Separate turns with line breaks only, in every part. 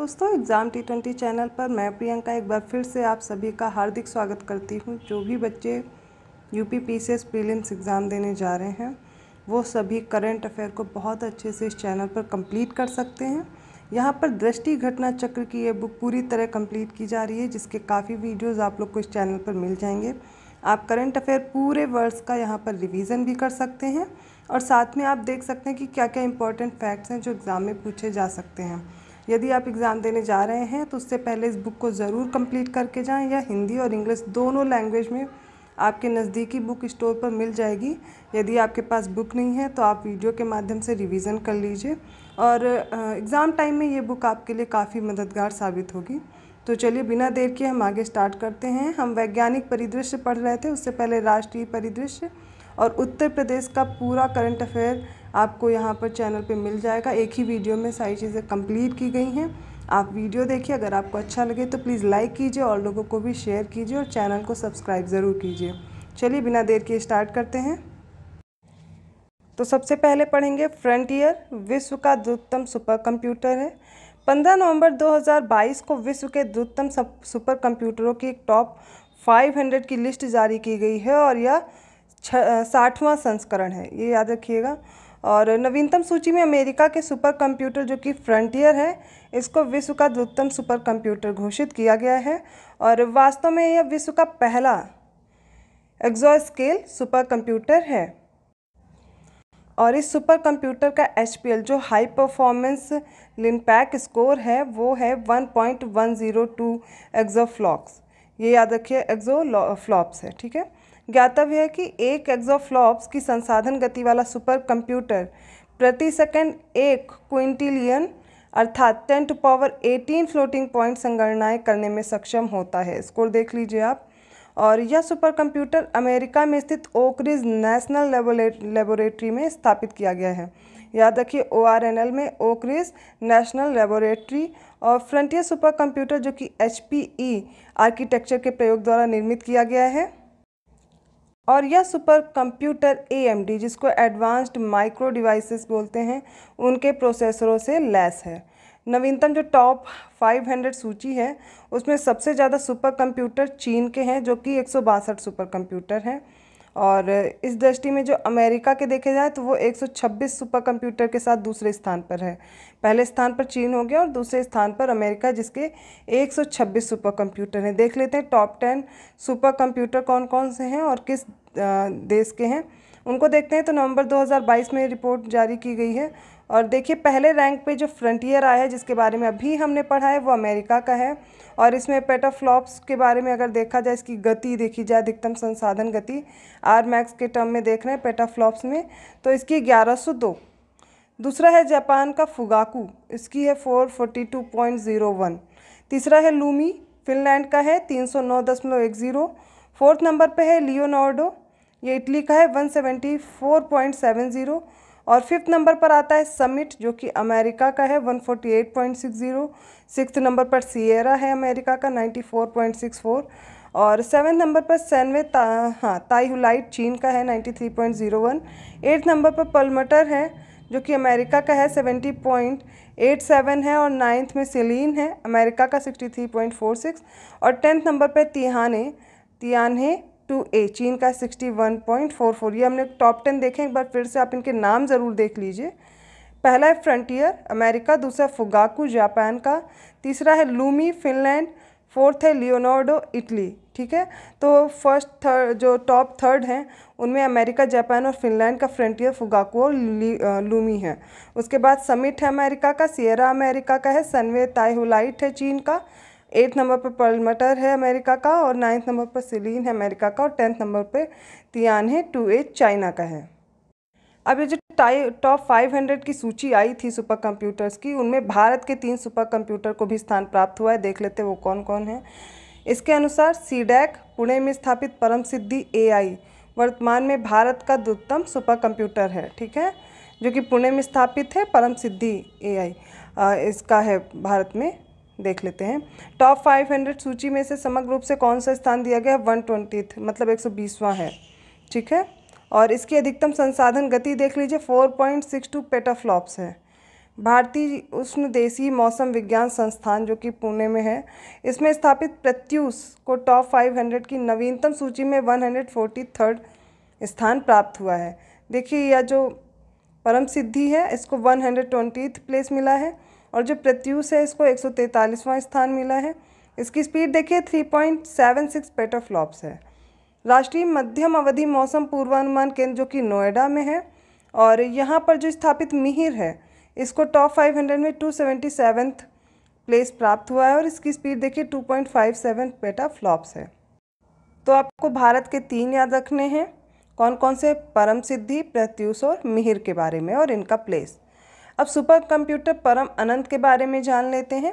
दोस्तों exam T twenty channel पर मैं प्रियंका एक बार फिर से आप सभी का हार्दिक स्वागत करती हूँ जो भी बच्चे यूपी पीसीएस प्रीलिम्स एग्ज़ाम देने जा रहे हैं वो सभी करंट अफेयर को बहुत अच्छे से इस चैनल पर कंप्लीट कर सकते हैं यहाँ पर दृष्टि घटना चक्र की ये बुक पूरी तरह कंप्लीट की जा रही है जिसके काफ़ी वीडियोज़ आप लोग को इस चैनल पर मिल जाएंगे आप करंट अफेयर पूरे वर्ष का यहाँ पर रिवीजन भी कर सकते हैं और साथ में आप देख सकते हैं कि क्या क्या इंपॉर्टेंट फैक्ट्स हैं जो एग्ज़ाम में पूछे जा सकते हैं यदि आप एग्ज़ाम देने जा रहे हैं तो उससे पहले इस बुक को ज़रूर कंप्लीट करके जाएं या हिंदी और इंग्लिश दोनों लैंग्वेज में आपके नज़दीकी बुक स्टोर पर मिल जाएगी यदि आपके पास बुक नहीं है तो आप वीडियो के माध्यम से रिवीज़न कर लीजिए और एग्ज़ाम टाइम में ये बुक आपके लिए काफ़ी मददगार साबित होगी तो चलिए बिना देर के हम आगे स्टार्ट करते हैं हम वैज्ञानिक परिदृश्य पढ़ रहे थे उससे पहले राष्ट्रीय परिदृश्य और उत्तर प्रदेश का पूरा करंट अफेयर आपको यहाँ पर चैनल पे मिल जाएगा एक ही वीडियो में सारी चीज़ें कंप्लीट की गई हैं आप वीडियो देखिए अगर आपको अच्छा लगे तो प्लीज़ लाइक कीजिए और लोगों को भी शेयर कीजिए और चैनल को सब्सक्राइब ज़रूर कीजिए चलिए बिना देर के स्टार्ट करते हैं तो सबसे पहले पढ़ेंगे फ्रंटियर विश्व का द्रुतम सुपर कंप्यूटर है 15 नवंबर 2022 को विश्व के द्रुतम सुपर कंप्यूटरों की एक टॉप 500 की लिस्ट जारी की गई है और यह साठवां संस्करण है ये याद रखिएगा और नवीनतम सूची में अमेरिका के सुपर कंप्यूटर जो कि फ्रंटियर है इसको विश्व का द्रुतम सुपर कंप्यूटर घोषित किया गया है और वास्तव में यह विश्व का पहला स्केल सुपर कंप्यूटर है और इस सुपर कंप्यूटर का एच जो हाई परफॉर्मेंस लिनपैक स्कोर है वो है 1.102 पॉइंट ये याद रखिए एग्जो फ्लॉप्स है ठीक है ज्ञातव्य है कि एक एग्जोफ्लॉप्स की संसाधन गति वाला सुपर कंप्यूटर प्रति सेकंड एक क्विंटिलियन अर्थात ten to power eighteen floating point संगणनाएं करने में सक्षम होता है स्कोर देख लीजिए आप और यह सुपर कंप्यूटर अमेरिका में स्थित ओकरिज नेशनल लेबोरेटरी में स्थापित किया गया है याद रखिए ओ आर एन एल में ओकरिज नेशनल लेबोरेटरी और फ्रंटियर सुपर कंप्यूटर जो कि एच पी ई आर्किटेक्चर के प्रयोग द्वारा निर्मित किया गया है और यह सुपर कंप्यूटर ए जिसको एडवांस्ड माइक्रो डिवाइसेस बोलते हैं उनके प्रोसेसरों से लैस है नवीनतम जो टॉप 500 सूची है उसमें सबसे ज़्यादा सुपर कंप्यूटर चीन के हैं जो कि एक सुपर कंप्यूटर हैं और इस दृष्टि में जो अमेरिका के देखे जाए तो वो 126 सुपर कंप्यूटर के साथ दूसरे स्थान पर है पहले स्थान पर चीन हो गया और दूसरे स्थान पर अमेरिका जिसके 126 सुपर कंप्यूटर हैं देख लेते हैं टॉप टेन सुपर कंप्यूटर कौन कौन से हैं और किस देश के हैं उनको देखते हैं तो नवंबर 2022 में रिपोर्ट जारी की गई है और देखिए पहले रैंक पे जो फ्रंटियर आया है जिसके बारे में अभी हमने पढ़ा है वो अमेरिका का है और इसमें पेटाफ्लॉप्स के बारे में अगर देखा जाए इसकी गति देखी जाए अधिकतम संसाधन गति आर मैक्स के टर्म में देख रहे हैं पेटाफ्लॉप्स में तो इसकी ग्यारह सौ दो दूसरा है जापान का फुगाकू इसकी है four forty two point zero one तीसरा है लूमी फिनलैंड का है तीन सौ नौ दशमलव एक ज़ीरो फोर्थ नंबर पे है लियोनार्डो ये इटली का है one seventy four point seven zero और फिफ्थ नंबर पर आता है समिट जो कि अमेरिका का है 148.60 सिक्स नंबर पर सियरा है अमेरिका का 94.64 और सेवन नंबर पर सैनवे ता हाँ ताइहुलाइट चीन का है 93.01 एट्थ नंबर पर पलमटर है जो कि अमेरिका का है 70.87 है और नाइन्थ में सिलीन है अमेरिका का 63.46 और टेंथ नंबर पर तिहाने तिहाने टू ए चीन का sixty one point four four ये हमने टॉप टेन देखे एक बार फिर से आप इनके नाम ज़रूर देख लीजिए पहला है फ्रंटियर अमेरिका दूसरा फुगाकू जापान का तीसरा है लूमी फिनलैंड फोर्थ है लियोनार्डो इटली ठीक है तो फर्स्ट थर्ड जो टॉप थर्ड हैं उनमें अमेरिका जापान और फिनलैंड का फ्रंटियर फुगाकू और लूमी है उसके बाद समिट है अमेरिका का सियरा अमेरिका का है सनवे ताइहुलाइट है चीन का एट नंबर पर पर्लमटर है अमेरिका का और नाइन्थ नंबर पर सिलीन है अमेरिका का और टेंथ नंबर पर तियान है टू एट चाइना का है अब ये जो टाई टॉप फाइव हंड्रेड की सूची आई थी सुपर कंप्यूटर्स की उनमें भारत के तीन सुपर कंप्यूटर को भी स्थान प्राप्त हुआ है देख लेते वो कौन कौन है इसके अनुसार सीडैक पुणे में स्थापित परम सिद्धि ए वर्तमान में भारत का द्रुतम सुपर कंप्यूटर है ठीक है जो कि पुणे में स्थापित है परम सिद्धि ए इसका है भारत में देख लेते हैं टॉप 500 सूची में से समग्र रूप से कौन सा स्थान दिया गया है वन ट्वेंटी मतलब एक सौ बीसवां है ठीक है और इसकी अधिकतम संसाधन गति देख लीजिए four point six two petaflops है भारतीय उष्ण देशी मौसम विज्ञान संस्थान जो कि पुणे में है इसमें स्थापित प्रत्युष को टॉप 500 की नवीनतम सूची में वन स्थान प्राप्त हुआ है देखिए यह जो परम सिद्धि है इसको 120th प्लेस मिला है और जो प्रत्यूष है इसको एक सौ स्थान मिला है इसकी स्पीड देखिए 3.76 पेटर फ्लॉप्स है राष्ट्रीय मध्यम अवधि मौसम पूर्वानुमान केंद्र जो कि नोएडा में है और यहाँ पर जो स्थापित मिहिर है इसको टॉप 500 में टू प्लेस प्राप्त हुआ है और इसकी स्पीड देखिए 2.57 पेटा फ्लॉप्स है तो आपको भारत के तीन याद रखने हैं कौन कौन से परम सिद्धि प्रत्यूष और मिहिर के बारे में और इनका प्लेस अब सुपर कंप्यूटर परम अनंत के बारे में जान लेते हैं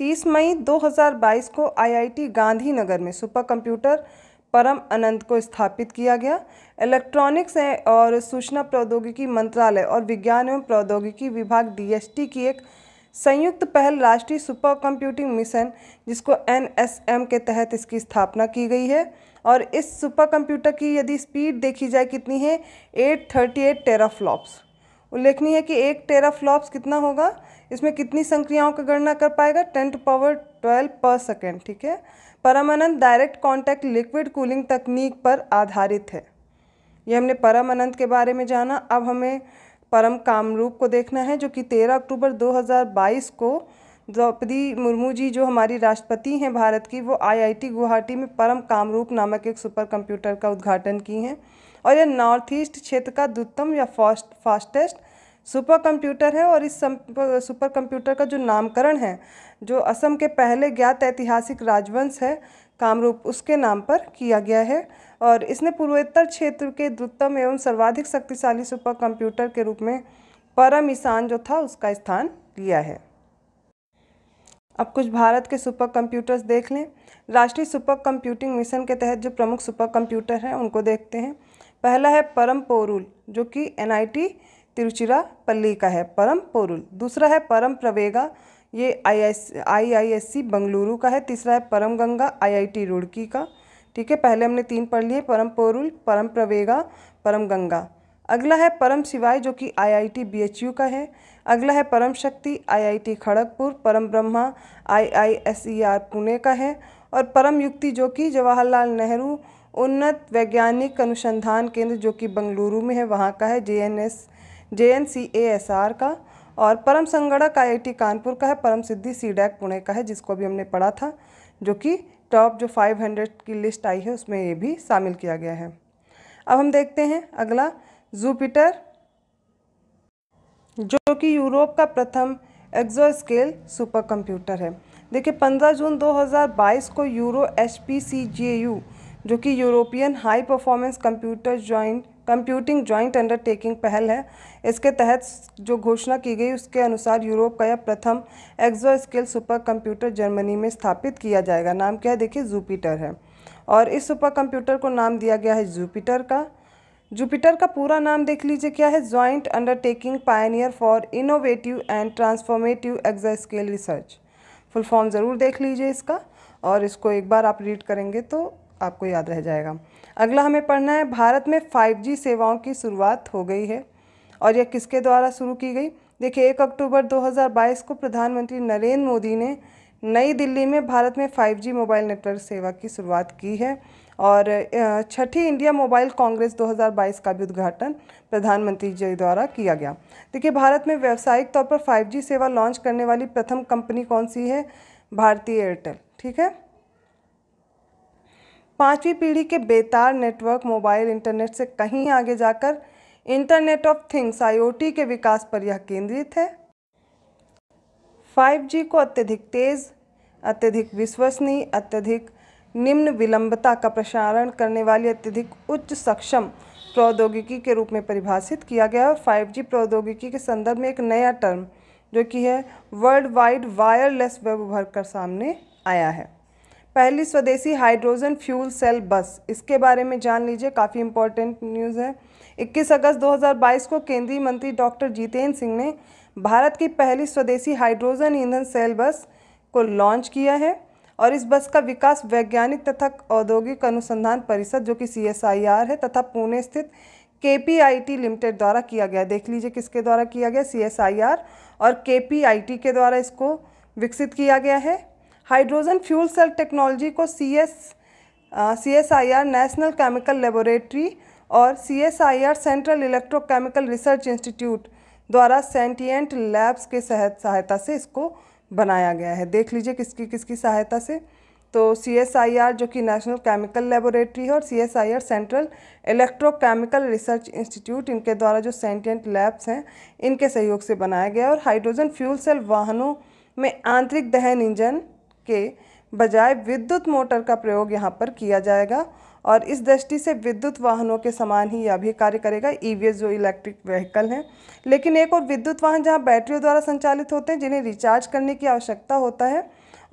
30 मई 2022 को आईआईटी गांधीनगर में सुपर कंप्यूटर परम अनंत को स्थापित किया गया इलेक्ट्रॉनिक्स और सूचना प्रौद्योगिकी मंत्रालय और विज्ञान एवं प्रौद्योगिकी विभाग डीएसटी की एक संयुक्त पहल राष्ट्रीय सुपर कंप्यूटिंग मिशन जिसको एन के तहत इसकी स्थापना की गई है और इस सुपर कंप्यूटर की यदि स्पीड देखी जाए कितनी है 838 टेराफ्लॉप्स उल्लेखनीय है कि एक टेरा फ्लॉप्स कितना होगा इसमें कितनी संक्रियाओं का गणना कर पाएगा टेन टू पावर ट्वेल्व पर सेकेंड ठीक है परमानंद डायरेक्ट कॉन्टैक्ट लिक्विड कूलिंग तकनीक पर आधारित है ये हमने परम अनंत के बारे में जाना अब हमें परम कामरूप को देखना है जो कि 13 अक्टूबर 2022 को द्रौपदी मुर्मू जी जो हमारी राष्ट्रपति हैं भारत की वो आईआईटी गुवाहाटी में परम कामरूप नामक एक सुपर कंप्यूटर का उद्घाटन की हैं और यह नॉर्थ ईस्ट क्षेत्र का द्रुतम या फास्ट फास्टेस्ट सुपर कंप्यूटर है और इस सुपर कंप्यूटर का जो नामकरण है जो असम के पहले ज्ञात ऐतिहासिक राजवंश है कामरूप उसके नाम पर किया गया है और इसने पूर्वोत्तर क्षेत्र के द्रुतम एवं सर्वाधिक शक्तिशाली सुपर कंप्यूटर के रूप में परम ईशान जो था उसका स्थान लिया है अब कुछ भारत के सुपर कंप्यूटर्स देख लें राष्ट्रीय सुपर कंप्यूटिंग मिशन के तहत जो प्रमुख सुपर कंप्यूटर हैं उनको देखते हैं पहला है परम पोरुल जो कि एनआईटी तिरुचिरापल्ली का है परम पोरुल दूसरा है परम प्रवेगा ये आई आई एस सी बंगलुरु का है तीसरा है परम गंगा आईआईटी रुड़की का ठीक है पहले हमने तीन पढ़ लिए परम पोरुल परम प्रवेगा परम गंगा अगला है परम शिवाय जो कि आईआईटी बीएचयू का है अगला है परम शक्ति आईआईटी खड़गपुर परम ब्रह्मा आईआईएसईआर पुणे का है और परम युक्ति जो कि जवाहरलाल नेहरू उन्नत वैज्ञानिक अनुसंधान केंद्र जो कि बंगलुरु में है वहाँ का है S J N C A S R का और परम संगणक टी कानपुर का है परम सिद्धि सी डैक पुणे का है जिसको भी हमने पढ़ा था जो कि टॉप जो 500 की लिस्ट आई है उसमें ये भी शामिल किया गया है अब हम देखते हैं अगला जुपिटर जो कि यूरोप का प्रथम एक्जो स्केल सुपर कंप्यूटर है देखिए 15 जून 2022 को Euro H P C J U जो कि European high performance computer joint computing joint undertaking पहल है इसके तहत जो घोषणा की गई उसके अनुसार यूरोप का यह प्रथम exascale supercomputer Germany में स्थापित किया जाएगा नाम क्या है देखिए जुपिटर है और इस सुपर कंप्यूटर को नाम दिया गया है जुपिटर का जुपिटर का पूरा नाम देख लीजिए क्या है joint undertaking pioneer for innovative and transformative exascale research full form ज़रूर देख लीजिए इसका और इसको एक बार आप रीड करेंगे तो आपको याद रह जाएगा अगला हमें पढ़ना है भारत में 5G सेवाओं की शुरुआत हो गई है और यह किसके द्वारा शुरू की गई देखिए एक अक्टूबर 2022 को प्रधानमंत्री नरेंद्र मोदी ने नई दिल्ली में भारत में 5G मोबाइल नेटवर्क सेवा की शुरुआत की है और छठी इंडिया मोबाइल कांग्रेस 2022 का भी उद्घाटन प्रधानमंत्री जी द्वारा किया गया देखिए भारत में व्यावसायिक तौर पर 5G सेवा लॉन्च करने वाली प्रथम कंपनी कौन सी है भारतीय एयरटेल ठीक है पाँचवीं पीढ़ी के बेतार नेटवर्क मोबाइल इंटरनेट से कहीं आगे जाकर इंटरनेट ऑफ थिंग्स आईओटी के विकास पर यह केंद्रित है 5G को अत्यधिक तेज़ अत्यधिक विश्वसनीय अत्यधिक निम्न विलंबता का प्रसारण करने वाली अत्यधिक उच्च सक्षम प्रौद्योगिकी के रूप में परिभाषित किया गया और 5G प्रौद्योगिकी के संदर्भ में एक नया टर्म जो कि है वर्ल्ड वाइड वायरलेस वेब उभर कर सामने आया है पहली स्वदेशी हाइड्रोजन फ्यूल सेल बस इसके बारे में जान लीजिए काफ़ी इंपॉर्टेंट न्यूज़ है 21 अगस्त 2022 को केंद्रीय मंत्री डॉक्टर जितेंद्र सिंह ने भारत की पहली स्वदेशी हाइड्रोजन ईंधन सेल बस को लॉन्च किया है और इस बस का विकास वैज्ञानिक तथा औद्योगिक अनुसंधान परिषद जो कि सी है तथा पुणे स्थित के लिमिटेड द्वारा किया गया देख लीजिए किसके द्वारा किया गया सी और के के द्वारा इसको विकसित किया गया है हाइड्रोजन फ्यूल सेल टेक्नोलॉजी को C S C S I R national chemical laboratory और C S I R central electrochemical research institute द्वारा सेंटिएंट लैब्स के सहायता से इसको बनाया गया है देख लीजिए किसकी किसकी सहायता से तो सी एस आई आर जो कि नेशनल केमिकल लेबोरेटरी है और C S I R central electrochemical research institute इनके द्वारा जो सेंटिएंट लैब्स हैं इनके सहयोग से बनाया गया और हाइड्रोजन फ्यूल सेल वाहनों में आंतरिक दहन इंजन के बजाय विद्युत मोटर का प्रयोग यहाँ पर किया जाएगा और इस दृष्टि से विद्युत वाहनों के समान ही यह भी कार्य करेगा ई e जो इलेक्ट्रिक व्हीकल हैं लेकिन एक और विद्युत वाहन जहाँ बैटरियों द्वारा संचालित होते हैं जिन्हें रिचार्ज करने की आवश्यकता होता है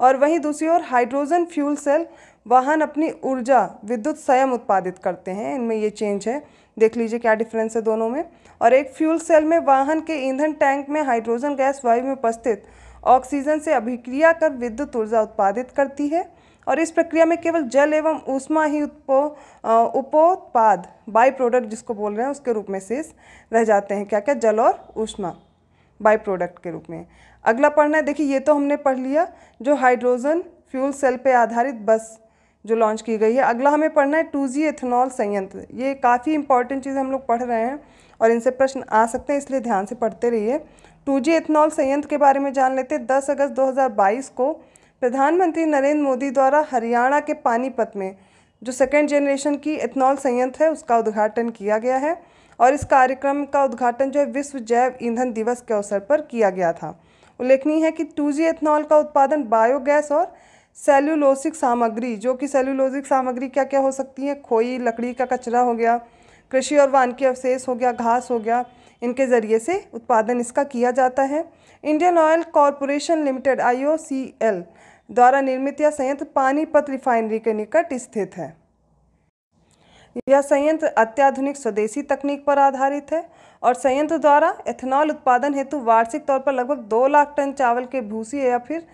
और वहीं दूसरी ओर हाइड्रोजन फ्यूल सेल वाहन अपनी ऊर्जा विद्युत स्वयं उत्पादित करते हैं इनमें ये चेंज है देख लीजिए क्या डिफरेंस है दोनों में और एक फ्यूल सेल में वाहन के ईंधन टैंक में हाइड्रोजन गैस वायु में उपस्थित ऑक्सीजन से अभिक्रिया कर विद्युत ऊर्जा उत्पादित करती है और इस प्रक्रिया में केवल जल एवं ऊष्मा ही उत्पो उपोत्पाद बाई प्रोडक्ट जिसको बोल रहे हैं उसके रूप में शेष रह जाते हैं क्या क्या जल और ऊष्मा बाई प्रोडक्ट के रूप में अगला पढ़ना है देखिए ये तो हमने पढ़ लिया जो हाइड्रोजन फ्यूल सेल पे आधारित बस जो लॉन्च की गई है अगला हमें पढ़ना है टू जी एथेनॉल संयंत्र ये काफ़ी इंपॉर्टेंट चीज़ हम लोग पढ़ रहे हैं और इनसे प्रश्न आ सकते हैं इसलिए ध्यान से पढ़ते रहिए टू जी एथनॉल संयंत्र के बारे में जान लेते दस अगस्त 2022 को प्रधानमंत्री नरेंद्र मोदी द्वारा हरियाणा के पानीपत में जो सेकेंड जनरेशन की एथनॉल संयंत्र है उसका उद्घाटन किया गया है और इस कार्यक्रम का उद्घाटन जो है विश्व जैव ईंधन दिवस के अवसर पर किया गया था उल्लेखनीय है कि टू जी एथनॉल का उत्पादन बायोगैस और सेल्यूलोसिक सामग्री जो कि सेल्यूलोसिक सामग्री क्या क्या हो सकती है खोई लकड़ी का कचरा हो गया कृषि और वानिकी अवशेष हो गया घास हो गया इनके ज़रिए से उत्पादन इसका किया जाता है Indian oil corporation limited IOCL द्वारा निर्मित यह संयंत्र पानीपत रिफाइनरी के निकट स्थित है यह संयंत्र अत्याधुनिक स्वदेशी तकनीक पर आधारित है और संयंत्र द्वारा एथेनॉल उत्पादन हेतु वार्षिक तौर पर लगभग दो लाख टन चावल के भूसी या फिर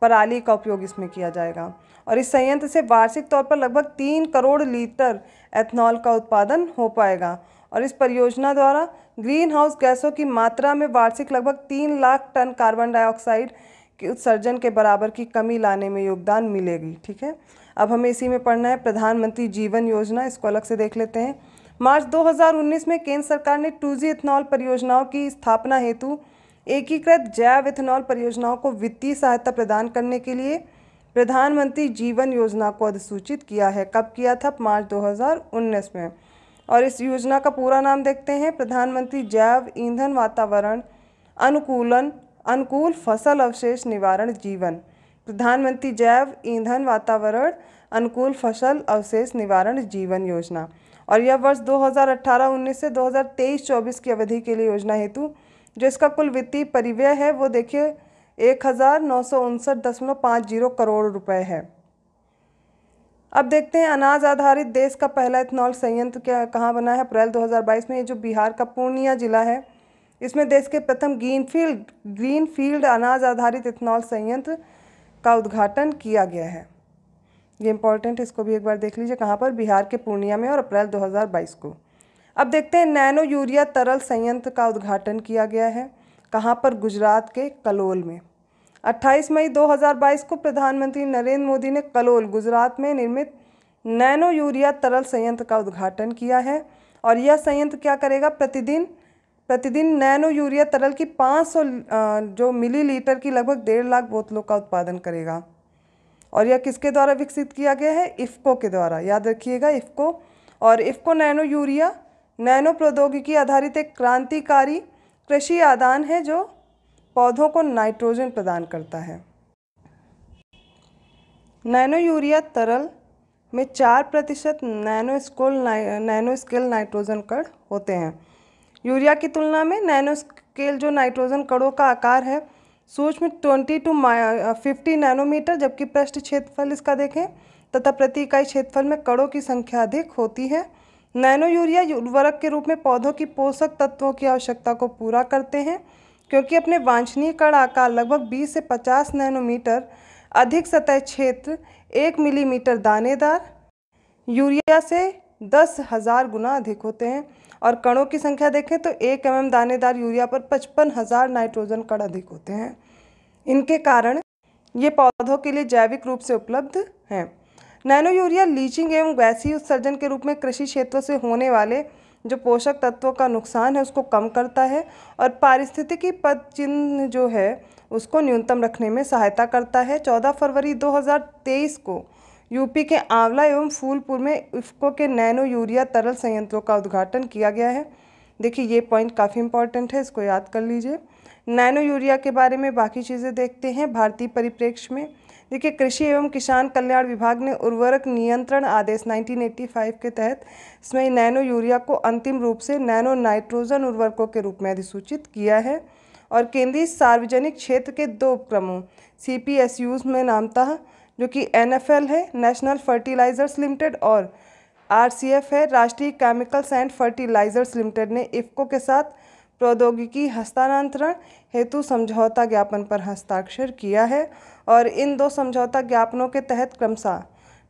पराली का उपयोग इसमें किया जाएगा और इस संयंत्र से वार्षिक तौर पर लगभग तीन करोड़ लीटर एथेनॉल का उत्पादन हो पाएगा और इस परियोजना द्वारा ग्रीन हाउस गैसों की मात्रा में वार्षिक लगभग तीन लाख टन कार्बन डाइऑक्साइड के उत्सर्जन के बराबर की कमी लाने में योगदान मिलेगी ठीक है अब हमें इसी में पढ़ना है प्रधानमंत्री जीवन योजना इसको अलग से देख लेते हैं मार्च 2019 में केंद्र सरकार ने टू जी इथेनॉल परियोजनाओं की स्थापना हेतु एकीकृत जैव इथेनॉल परियोजनाओं को वित्तीय सहायता प्रदान करने के लिए प्रधानमंत्री जीवन योजना को अधिसूचित किया है कब किया था मार्च 2019 में और इस योजना का पूरा नाम देखते हैं प्रधानमंत्री जैव ईंधन वातावरण अनुकूलन अनुकूल फसल अवशेष निवारण जीवन प्रधानमंत्री जैव ईंधन वातावरण अनुकूल फसल अवशेष निवारण जीवन योजना और यह वर्ष 2018-19 से 2023-24 की अवधि के लिए योजना हेतु जो इसका कुल वित्तीय परिव्यय है वो देखिए एक हज़ार नौ सौ उनसठ दशमलव पाँच जीरो करोड़ रुपए है अब देखते हैं अनाज आधारित देश का पहला इथेनॉल संयंत्र क्या कहाँ बना है अप्रैल 2022 में ये जो बिहार का पूर्णिया जिला है इसमें देश के प्रथम ग्रीनफील्ड ग्रीनफील्ड अनाज आधारित इथेनॉल संयंत्र का उद्घाटन किया गया है ये इम्पोर्टेंट इसको भी एक बार देख लीजिए कहाँ पर बिहार के पूर्णिया में और अप्रैल 2022 को अब देखते हैं नैनो यूरिया तरल संयंत्र का उद्घाटन किया गया है कहाँ पर गुजरात के कलोल में 28 मई 2022 को प्रधानमंत्री नरेंद्र मोदी ने कलोल गुजरात में निर्मित नैनो यूरिया तरल संयंत्र का उद्घाटन किया है और यह संयंत्र क्या करेगा प्रतिदिन प्रतिदिन नैनो यूरिया तरल की 500 जो मिलीलीटर की लगभग डेढ़ लाख बोतलों का उत्पादन करेगा और यह किसके द्वारा विकसित किया गया है इफ्को के द्वारा याद रखिएगा इफ्को और इफ़को नैनो यूरिया नैनो प्रौद्योगिकी आधारित एक क्रांतिकारी कृषि आदान है जो पौधों को नाइट्रोजन प्रदान करता है नैनो यूरिया तरल में चार प्रतिशत nano scale nano scale nitrogen कण होते हैं यूरिया की तुलना में नैनो स्केल जो नाइट्रोजन कणों का आकार है सूक्ष्म ट्वेंटी टू फिफ्टी नैनोमीटर जबकि पृष्ठ क्षेत्रफल इसका देखें तथा प्रति इकाई क्षेत्रफल में कणों की संख्या अधिक होती है नैनो यूरिया उर्वरक के रूप में पौधों की पोषक तत्वों की आवश्यकता को पूरा करते हैं क्योंकि अपने वांछनीय कण आकार लगभग 20 से 50 नैनोमीटर अधिक सतह क्षेत्र एक मिलीमीटर दानेदार यूरिया से दस हज़ार गुना अधिक होते हैं और कणों की संख्या देखें तो एक एम दानेदार यूरिया पर पचपन हज़ार नाइट्रोजन कण अधिक होते हैं इनके कारण ये पौधों के लिए जैविक रूप से उपलब्ध हैं नैनो यूरिया लीचिंग एवं वैसी उत्सर्जन के रूप में कृषि क्षेत्रों से होने वाले जो पोषक तत्वों का नुकसान है उसको कम करता है और पारिस्थितिकी पद चिन्ह जो है उसको न्यूनतम रखने में सहायता करता है चौदह फरवरी 2023 को यूपी के आंवला एवं फूलपुर में इफ्को के नैनो यूरिया तरल संयंत्रों का उद्घाटन किया गया है देखिए ये पॉइंट काफ़ी इंपॉर्टेंट है इसको याद कर लीजिए नैनो यूरिया के बारे में बाकी चीज़ें देखते हैं भारतीय परिप्रेक्ष्य में देखिए कृषि एवं किसान कल्याण विभाग ने उर्वरक नियंत्रण आदेश 1985 के तहत इसमें नैनो यूरिया को अंतिम रूप से नैनो नाइट्रोजन उर्वरकों के रूप में अधिसूचित किया है और केंद्रीय सार्वजनिक क्षेत्र के दो उपक्रमों सी पी एस यूज में नामता जो कि एन एफ एल है नेशनल फर्टिलाइजर्स लिमिटेड और आर सी एफ है राष्ट्रीय केमिकल्स एंड फर्टिलाइजर्स लिमिटेड ने इफ्को के साथ प्रौद्योगिकी हस्तांतरण हेतु समझौता ज्ञापन पर हस्ताक्षर किया है और इन दो समझौता ज्ञापनों के तहत क्रमशः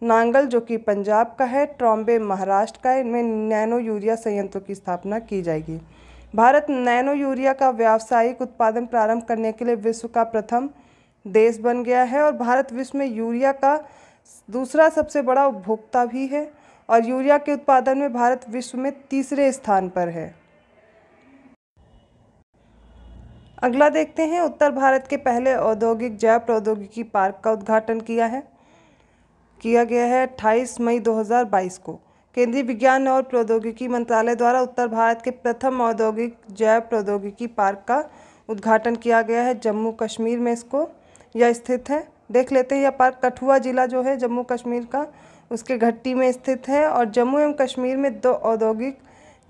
नांगल जो कि पंजाब का है ट्रॉम्बे महाराष्ट्र का इनमें नैनो यूरिया संयंत्रों की स्थापना की जाएगी भारत नैनो यूरिया का व्यावसायिक उत्पादन प्रारंभ करने के लिए विश्व का प्रथम देश बन गया है और भारत विश्व में यूरिया का दूसरा सबसे बड़ा उपभोक्ता भी है और यूरिया के उत्पादन में भारत विश्व में तीसरे स्थान पर है अगला देखते हैं उत्तर भारत के पहले औद्योगिक जैव प्रौद्योगिकी पार्क का उद्घाटन किया है किया गया है 28 मई 2022 को केंद्रीय विज्ञान और प्रौद्योगिकी मंत्रालय द्वारा उत्तर भारत के प्रथम औद्योगिक जैव प्रौद्योगिकी पार्क का उद्घाटन किया गया है जम्मू कश्मीर में इसको यह स्थित है देख लेते हैं यह पार्क कठुआ जिला जो है जम्मू कश्मीर का उसके घट्टी में स्थित है और जम्मू एवं कश्मीर में दो औद्योगिक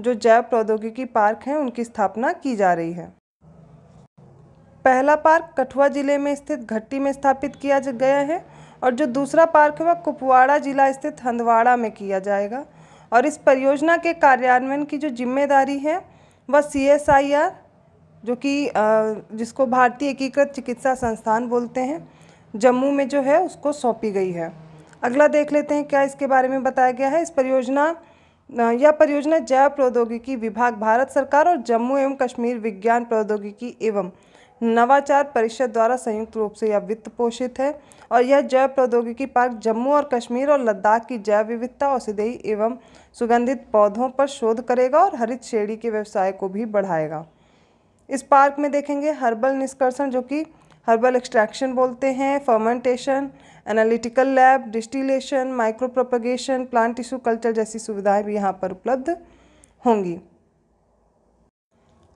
जो जैव प्रौद्योगिकी पार्क हैं उनकी स्थापना की जा रही है पहला पार्क कठुआ जिले में स्थित घट्टी में स्थापित किया गया है और जो दूसरा पार्क है वह कुपवाड़ा जिला स्थित हंदवाड़ा में किया जाएगा और इस परियोजना के कार्यान्वयन की जो जिम्मेदारी है वह सी एस आई आर जो कि जिसको भारतीय एकीकृत चिकित्सा संस्थान बोलते हैं जम्मू में जो है उसको सौंपी गई है अगला देख लेते हैं क्या इसके बारे में बताया गया है इस परियोजना यह परियोजना जैव प्रौद्योगिकी विभाग भारत सरकार और जम्मू एवं कश्मीर विज्ञान प्रौद्योगिकी एवं नवाचार परिषद द्वारा संयुक्त रूप से यह वित्त पोषित है और यह जैव प्रौद्योगिकी पार्क जम्मू और कश्मीर और लद्दाख की जैव विविधता औषधि एवं सुगंधित पौधों पर शोध करेगा और हरित श्रेणी के व्यवसाय को भी बढ़ाएगा इस पार्क में देखेंगे हर्बल निष्कर्षण जो कि हर्बल एक्सट्रैक्शन बोलते हैं fermentation analytical lab distillation micropropagation plant tissue culture जैसी सुविधाएं भी यहाँ पर उपलब्ध होंगी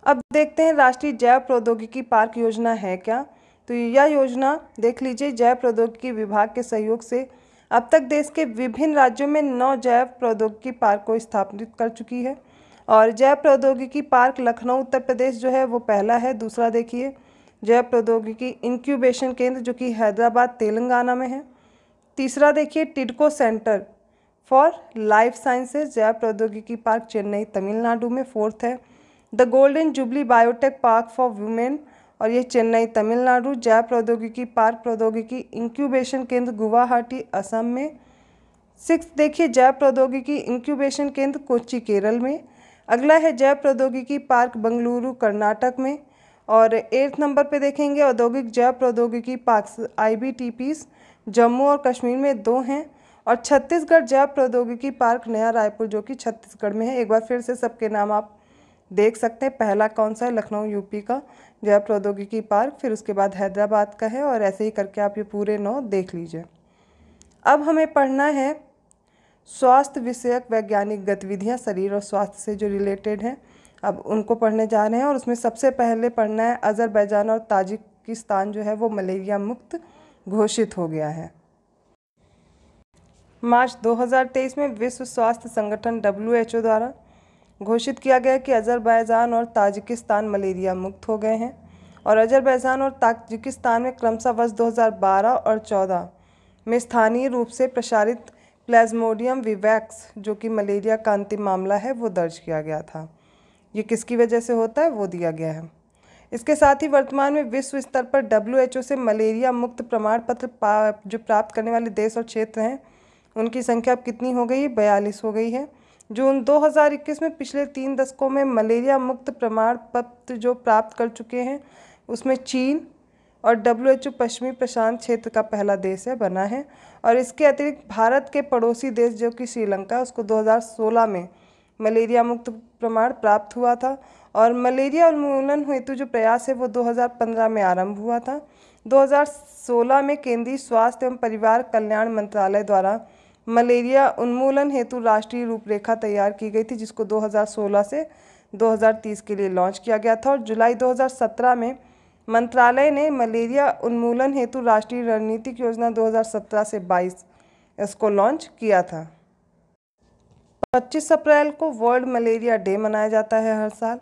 अब देखते हैं राष्ट्रीय जैव प्रौद्योगिकी पार्क योजना है क्या तो यह योजना देख लीजिए जैव प्रौद्योगिकी विभाग के सहयोग से अब तक देश के विभिन्न राज्यों में नौ जैव प्रौद्योगिकी पार्क को स्थापित कर चुकी है और जैव प्रौद्योगिकी पार्क लखनऊ उत्तर प्रदेश जो है वो पहला है दूसरा देखिए जैव प्रौद्योगिकी इंक्यूबेशन केंद्र जो कि हैदराबाद तेलंगाना में है तीसरा देखिए TIDCO centre for life sciences जैव प्रौद्योगिकी पार्क चेन्नई तमिलनाडु में फोर्थ है the golden jubilee biotech park for women और ये चेन्नई तमिलनाडु जैव प्रौद्योगिकी पार्क प्रौद्योगिकी इंक्यूबेशन केंद्र गुवाहाटी असम में सिक्स देखिए जैव प्रौद्योगिकी इंक्यूबेशन केंद्र कोची केरल में अगला है जैव प्रौद्योगिकी पार्क बंगलुरु कर्नाटक में और एट्थ नंबर पे देखेंगे औद्योगिक जैव प्रौद्योगिकी पार्क आई जम्मू और कश्मीर में दो हैं और छत्तीसगढ़ जैव प्रौद्योगिकी पार्क नया रायपुर जो कि छत्तीसगढ़ में है एक बार फिर से सबके नाम आप देख सकते हैं पहला कौन सा है लखनऊ यूपी का है प्रौद्योगिकी पार्क फिर उसके बाद हैदराबाद का है और ऐसे ही करके आप ये पूरे नौ देख लीजिए अब हमें पढ़ना है स्वास्थ्य विषयक वैज्ञानिक गतिविधियाँ शरीर और स्वास्थ्य से जो रिलेटेड हैं अब उनको पढ़ने जा रहे हैं और उसमें सबसे पहले पढ़ना है अज़रबैजान और ताजिकिस्तान जो है वो मलेरिया मुक्त घोषित हो गया है मार्च 2023 में विश्व स्वास्थ्य संगठन डब्ल्यू द्वारा घोषित किया गया कि अजरबैजान और ताजिकिस्तान मलेरिया मुक्त हो गए हैं और अजरबैजान और ताजिकिस्तान में क्रमशः वर्ष 2012 और 14 में स्थानीय रूप से प्रसारित प्लेजमोडियम विवैक्स जो कि मलेरिया का अंतिम मामला है वो दर्ज किया गया था ये किसकी वजह से होता है वो दिया गया है इसके साथ ही वर्तमान में विश्व स्तर पर डब्ल्यू से मलेरिया मुक्त प्रमाण पत्र जो प्राप्त करने वाले देश और क्षेत्र हैं उनकी संख्या अब कितनी हो गई बयालीस हो गई है जून 2021 में पिछले तीन दशकों में मलेरिया मुक्त प्रमाण पत्र जो प्राप्त कर चुके हैं उसमें चीन और डब्ल्यू पश्चिमी प्रशांत क्षेत्र का पहला देश है बना है और इसके अतिरिक्त भारत के पड़ोसी देश जो कि श्रीलंका उसको 2016 में मलेरिया मुक्त प्रमाण प्राप्त हुआ था और मलेरिया उन्मूलन हेतु जो प्रयास है वो 2015 में आरंभ हुआ था 2016 में केंद्रीय स्वास्थ्य एवं परिवार कल्याण मंत्रालय द्वारा मलेरिया उन्मूलन हेतु राष्ट्रीय रूपरेखा तैयार की गई थी जिसको 2016 से 2030 के लिए लॉन्च किया गया था और जुलाई 2017 में मंत्रालय ने मलेरिया उन्मूलन हेतु राष्ट्रीय रणनीतिक योजना 2017 से 22 इसको लॉन्च किया था 25 अप्रैल को वर्ल्ड मलेरिया डे मनाया जाता है हर साल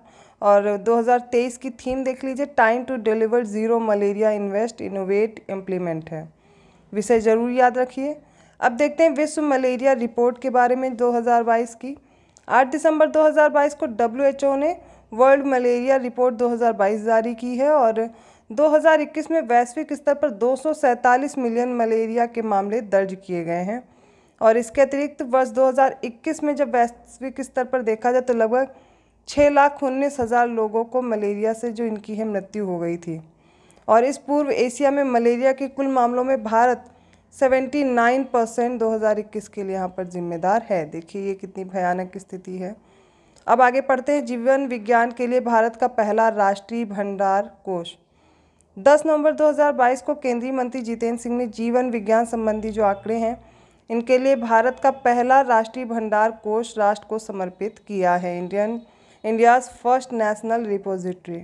और 2023 की थीम देख लीजिए time to deliver zero malaria invest innovate implement है विषय ज़रूर याद रखिए अब देखते हैं विश्व मलेरिया रिपोर्ट के बारे में 2022 की 8 दिसंबर 2022 को डब्ल्यू ने वर्ल्ड मलेरिया रिपोर्ट 2022 जारी की है और 2021 में वैश्विक स्तर पर दो मिलियन मलेरिया के मामले दर्ज किए गए हैं और इसके अतिरिक्त वर्ष 2021 में जब वैश्विक स्तर पर देखा जाए तो लगभग छः लाख उन्नीस हज़ार लोगों को मलेरिया से जो इनकी है मृत्यु हो गई थी और इस पूर्व एशिया में मलेरिया के कुल मामलों में भारत 79 परसेंट दो के लिए यहाँ पर जिम्मेदार है देखिए ये कितनी भयानक स्थिति है अब आगे पढ़ते हैं जीवन विज्ञान के लिए भारत का पहला राष्ट्रीय भंडार कोष 10 नवंबर 2022 को केंद्रीय मंत्री जितेंद्र सिंह ने जीवन विज्ञान संबंधी जो आंकड़े हैं इनके लिए भारत का पहला राष्ट्रीय भंडार कोष राष्ट्र को समर्पित किया है Indian India's first national repository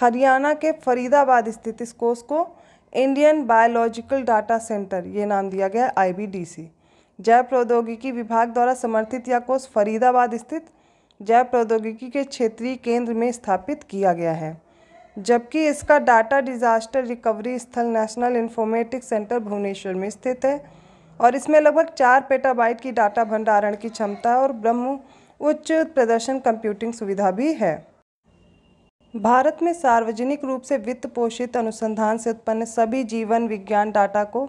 Haryana के फरीदाबाद स्थित इस कोष को इंडियन बायोलॉजिकल डाटा सेंटर ये नाम दिया गया आईबीडीसी जैव प्रौद्योगिकी विभाग द्वारा समर्थित यह कोष फरीदाबाद स्थित जैव प्रौद्योगिकी के क्षेत्रीय केंद्र में स्थापित किया गया है जबकि इसका डाटा डिजास्टर रिकवरी स्थल नेशनल इन्फॉर्मेटिक सेंटर भुवनेश्वर में स्थित है और इसमें लगभग चार पेटाबाइट की डाटा भंडारण की क्षमता और ब्रह्म उच्च प्रदर्शन कंप्यूटिंग सुविधा भी है भारत में सार्वजनिक रूप से वित्त पोषित अनुसंधान से उत्पन्न सभी जीवन विज्ञान डाटा को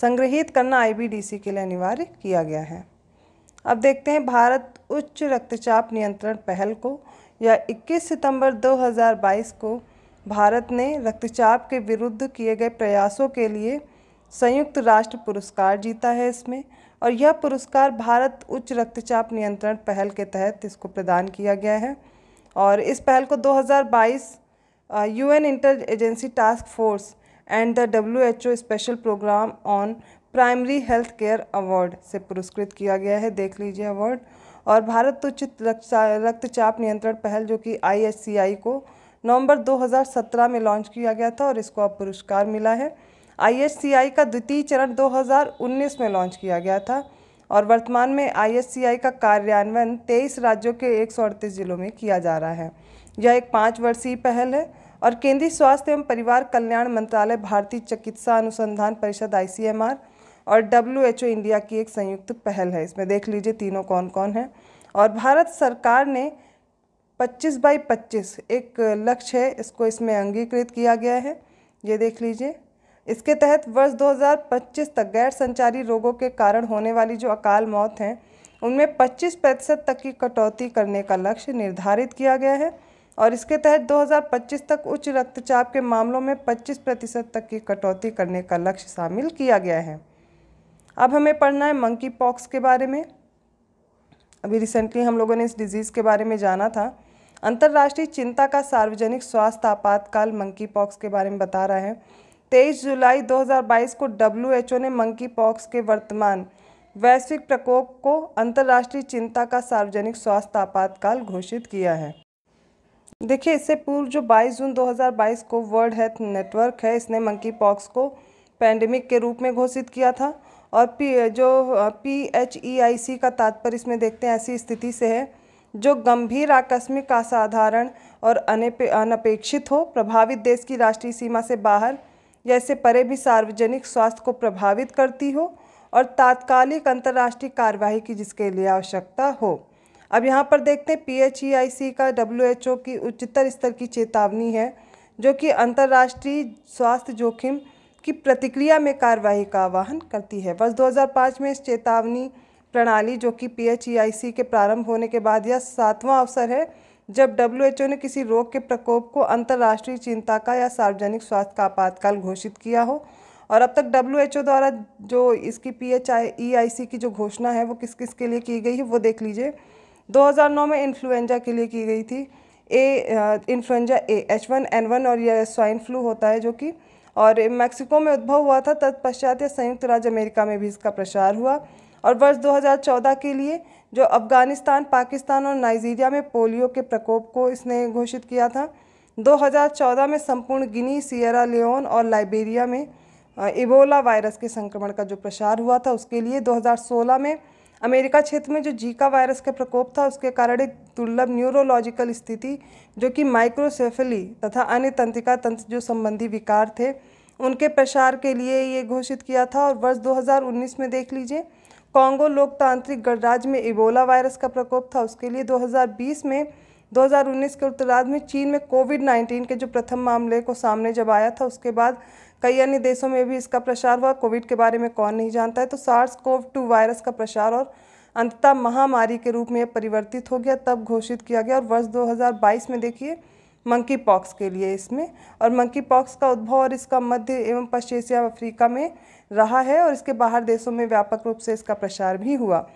संग्रहित करना आईबीडीसी के लिए अनिवार्य किया गया है अब देखते हैं भारत उच्च रक्तचाप नियंत्रण पहल को या 21 सितंबर 2022 को भारत ने रक्तचाप के विरुद्ध किए गए प्रयासों के लिए संयुक्त राष्ट्र पुरस्कार जीता है इसमें और यह पुरस्कार भारत उच्च रक्तचाप नियंत्रण पहल के तहत इसको प्रदान किया गया है और इस पहल को 2022 UN inter agency task force and the W H O special programme on primary health care award से पुरस्कृत किया गया है देख लीजिए अवार्ड और भारत उचित रक्तचाप नियंत्रण पहल जो कि आई को नवंबर 2017 में लॉन्च किया गया था और इसको अब पुरस्कार मिला है आई का द्वितीय चरण 2019 में लॉन्च किया गया था और वर्तमान में आईएससीआई का कार्यान्वयन तेईस राज्यों के एक जिलों में किया जा रहा है यह एक पाँच वर्षीय पहल है और केंद्रीय स्वास्थ्य एवं परिवार कल्याण मंत्रालय भारतीय चिकित्सा अनुसंधान परिषद आई और डब्ल्यू इंडिया की एक संयुक्त पहल है इसमें देख लीजिए तीनों कौन कौन है और भारत सरकार ने 25 बाई 25 एक लक्ष्य है इसको इसमें अंगीकृत किया गया है ये देख लीजिए इसके तहत वर्ष 2025 तक गैर संचारी रोगों के कारण होने वाली जो अकाल मौत हैं उनमें 25 प्रतिशत तक की कटौती करने का लक्ष्य निर्धारित किया गया है और इसके तहत 2025 तक उच्च रक्तचाप के मामलों में 25 प्रतिशत तक की कटौती करने का लक्ष्य शामिल किया गया है अब हमें पढ़ना है मंकी पॉक्स के बारे में अभी रिसेंटली हम लोगों ने इस डिजीज़ के बारे में जाना था अंतर्राष्ट्रीय चिंता का सार्वजनिक स्वास्थ्य आपातकाल मंकी पॉक्स के बारे में बता रहा है तेईस जुलाई 2022 को डब्ल्यूएचओ ने मंकी पॉक्स के वर्तमान वैश्विक प्रकोप को अंतर्राष्ट्रीय चिंता का सार्वजनिक स्वास्थ्य आपातकाल घोषित किया है देखिए इससे पूर्व जो 22 जून 2022 को वर्ल्ड हेल्थ नेटवर्क है इसने मंकी पॉक्स को पैंडेमिक के रूप में घोषित किया था और पी जो पी एच ई आई सी का तात्पर्य इसमें देखते हैं ऐसी स्थिति से है जो गंभीर आकस्मिक असाधारण और अनपेक्षित हो प्रभावित देश की राष्ट्रीय सीमा से बाहर या इससे परे भी सार्वजनिक स्वास्थ्य को प्रभावित करती हो और तात्कालिक अंतर्राष्ट्रीय कार्यवाही की जिसके लिए आवश्यकता हो अब यहाँ पर देखते हैं पी e का डब्ल्यू की उच्चतर स्तर की चेतावनी है जो कि अंतर्राष्ट्रीय स्वास्थ्य जोखिम की प्रतिक्रिया में कार्यवाही का आह्वान करती है वर्ष 2005 में इस चेतावनी प्रणाली जो कि पी e के प्रारंभ होने के बाद यह सातवां अवसर है जब ओ ने किसी रोग के प्रकोप को अंतर्राष्ट्रीय चिंता का या सार्वजनिक स्वास्थ्य का आपातकाल घोषित किया हो और अब तक डब्ल्यू द्वारा जो इसकी पी एच आई की जो घोषणा है वो किस किस के लिए की गई है वो देख लीजिए 2009 में इन्फ्लुएंजा के लिए की गई थी A influenza A H one N one और यह स्वाइन फ्लू होता है जो कि और मैक्सिको में उद्भव हुआ था तत्पश्चात यह संयुक्त राज्य अमेरिका में भी इसका प्रसार हुआ और वर्ष 2014 के लिए जो अफ़गानिस्तान पाकिस्तान और नाइजीरिया में पोलियो के प्रकोप को इसने घोषित किया था 2014 में संपूर्ण गिनी सियरा लियोन और लाइबेरिया में इबोला वायरस के संक्रमण का जो प्रसार हुआ था उसके लिए 2016 में अमेरिका क्षेत्र में जो जीका वायरस का प्रकोप था उसके कारण एक दुर्लभ न्यूरोलॉजिकल स्थिति जो कि माइक्रोसेफली तथा अन्य तंत्रिका तंत्र जो संबंधी विकार थे उनके प्रसार के लिए ये घोषित किया था और वर्ष 2019 में देख लीजिए कॉन्गो लोकतांत्रिक गणराज्य में इबोला वायरस का प्रकोप था उसके लिए 2020 में 2019 के उत्तरार्ध में चीन में कोविड 19 के जो प्रथम मामले को सामने जब आया था उसके बाद कई अन्य देशों में भी इसका प्रसार हुआ कोविड के बारे में कौन नहीं जानता है तो सार्स कोव टू वायरस का प्रसार और अंततः महामारी के रूप में परिवर्तित हो गया तब घोषित किया गया और वर्ष दो में देखिए मंकी पॉक्स के लिए इसमें और मंकी पॉक्स का उद्भव और इसका मध्य एवं पश्चिम एशिया अफ्रीका में रहा है और इसके बाहर देशों में व्यापक रूप से इसका प्रसार भी हुआ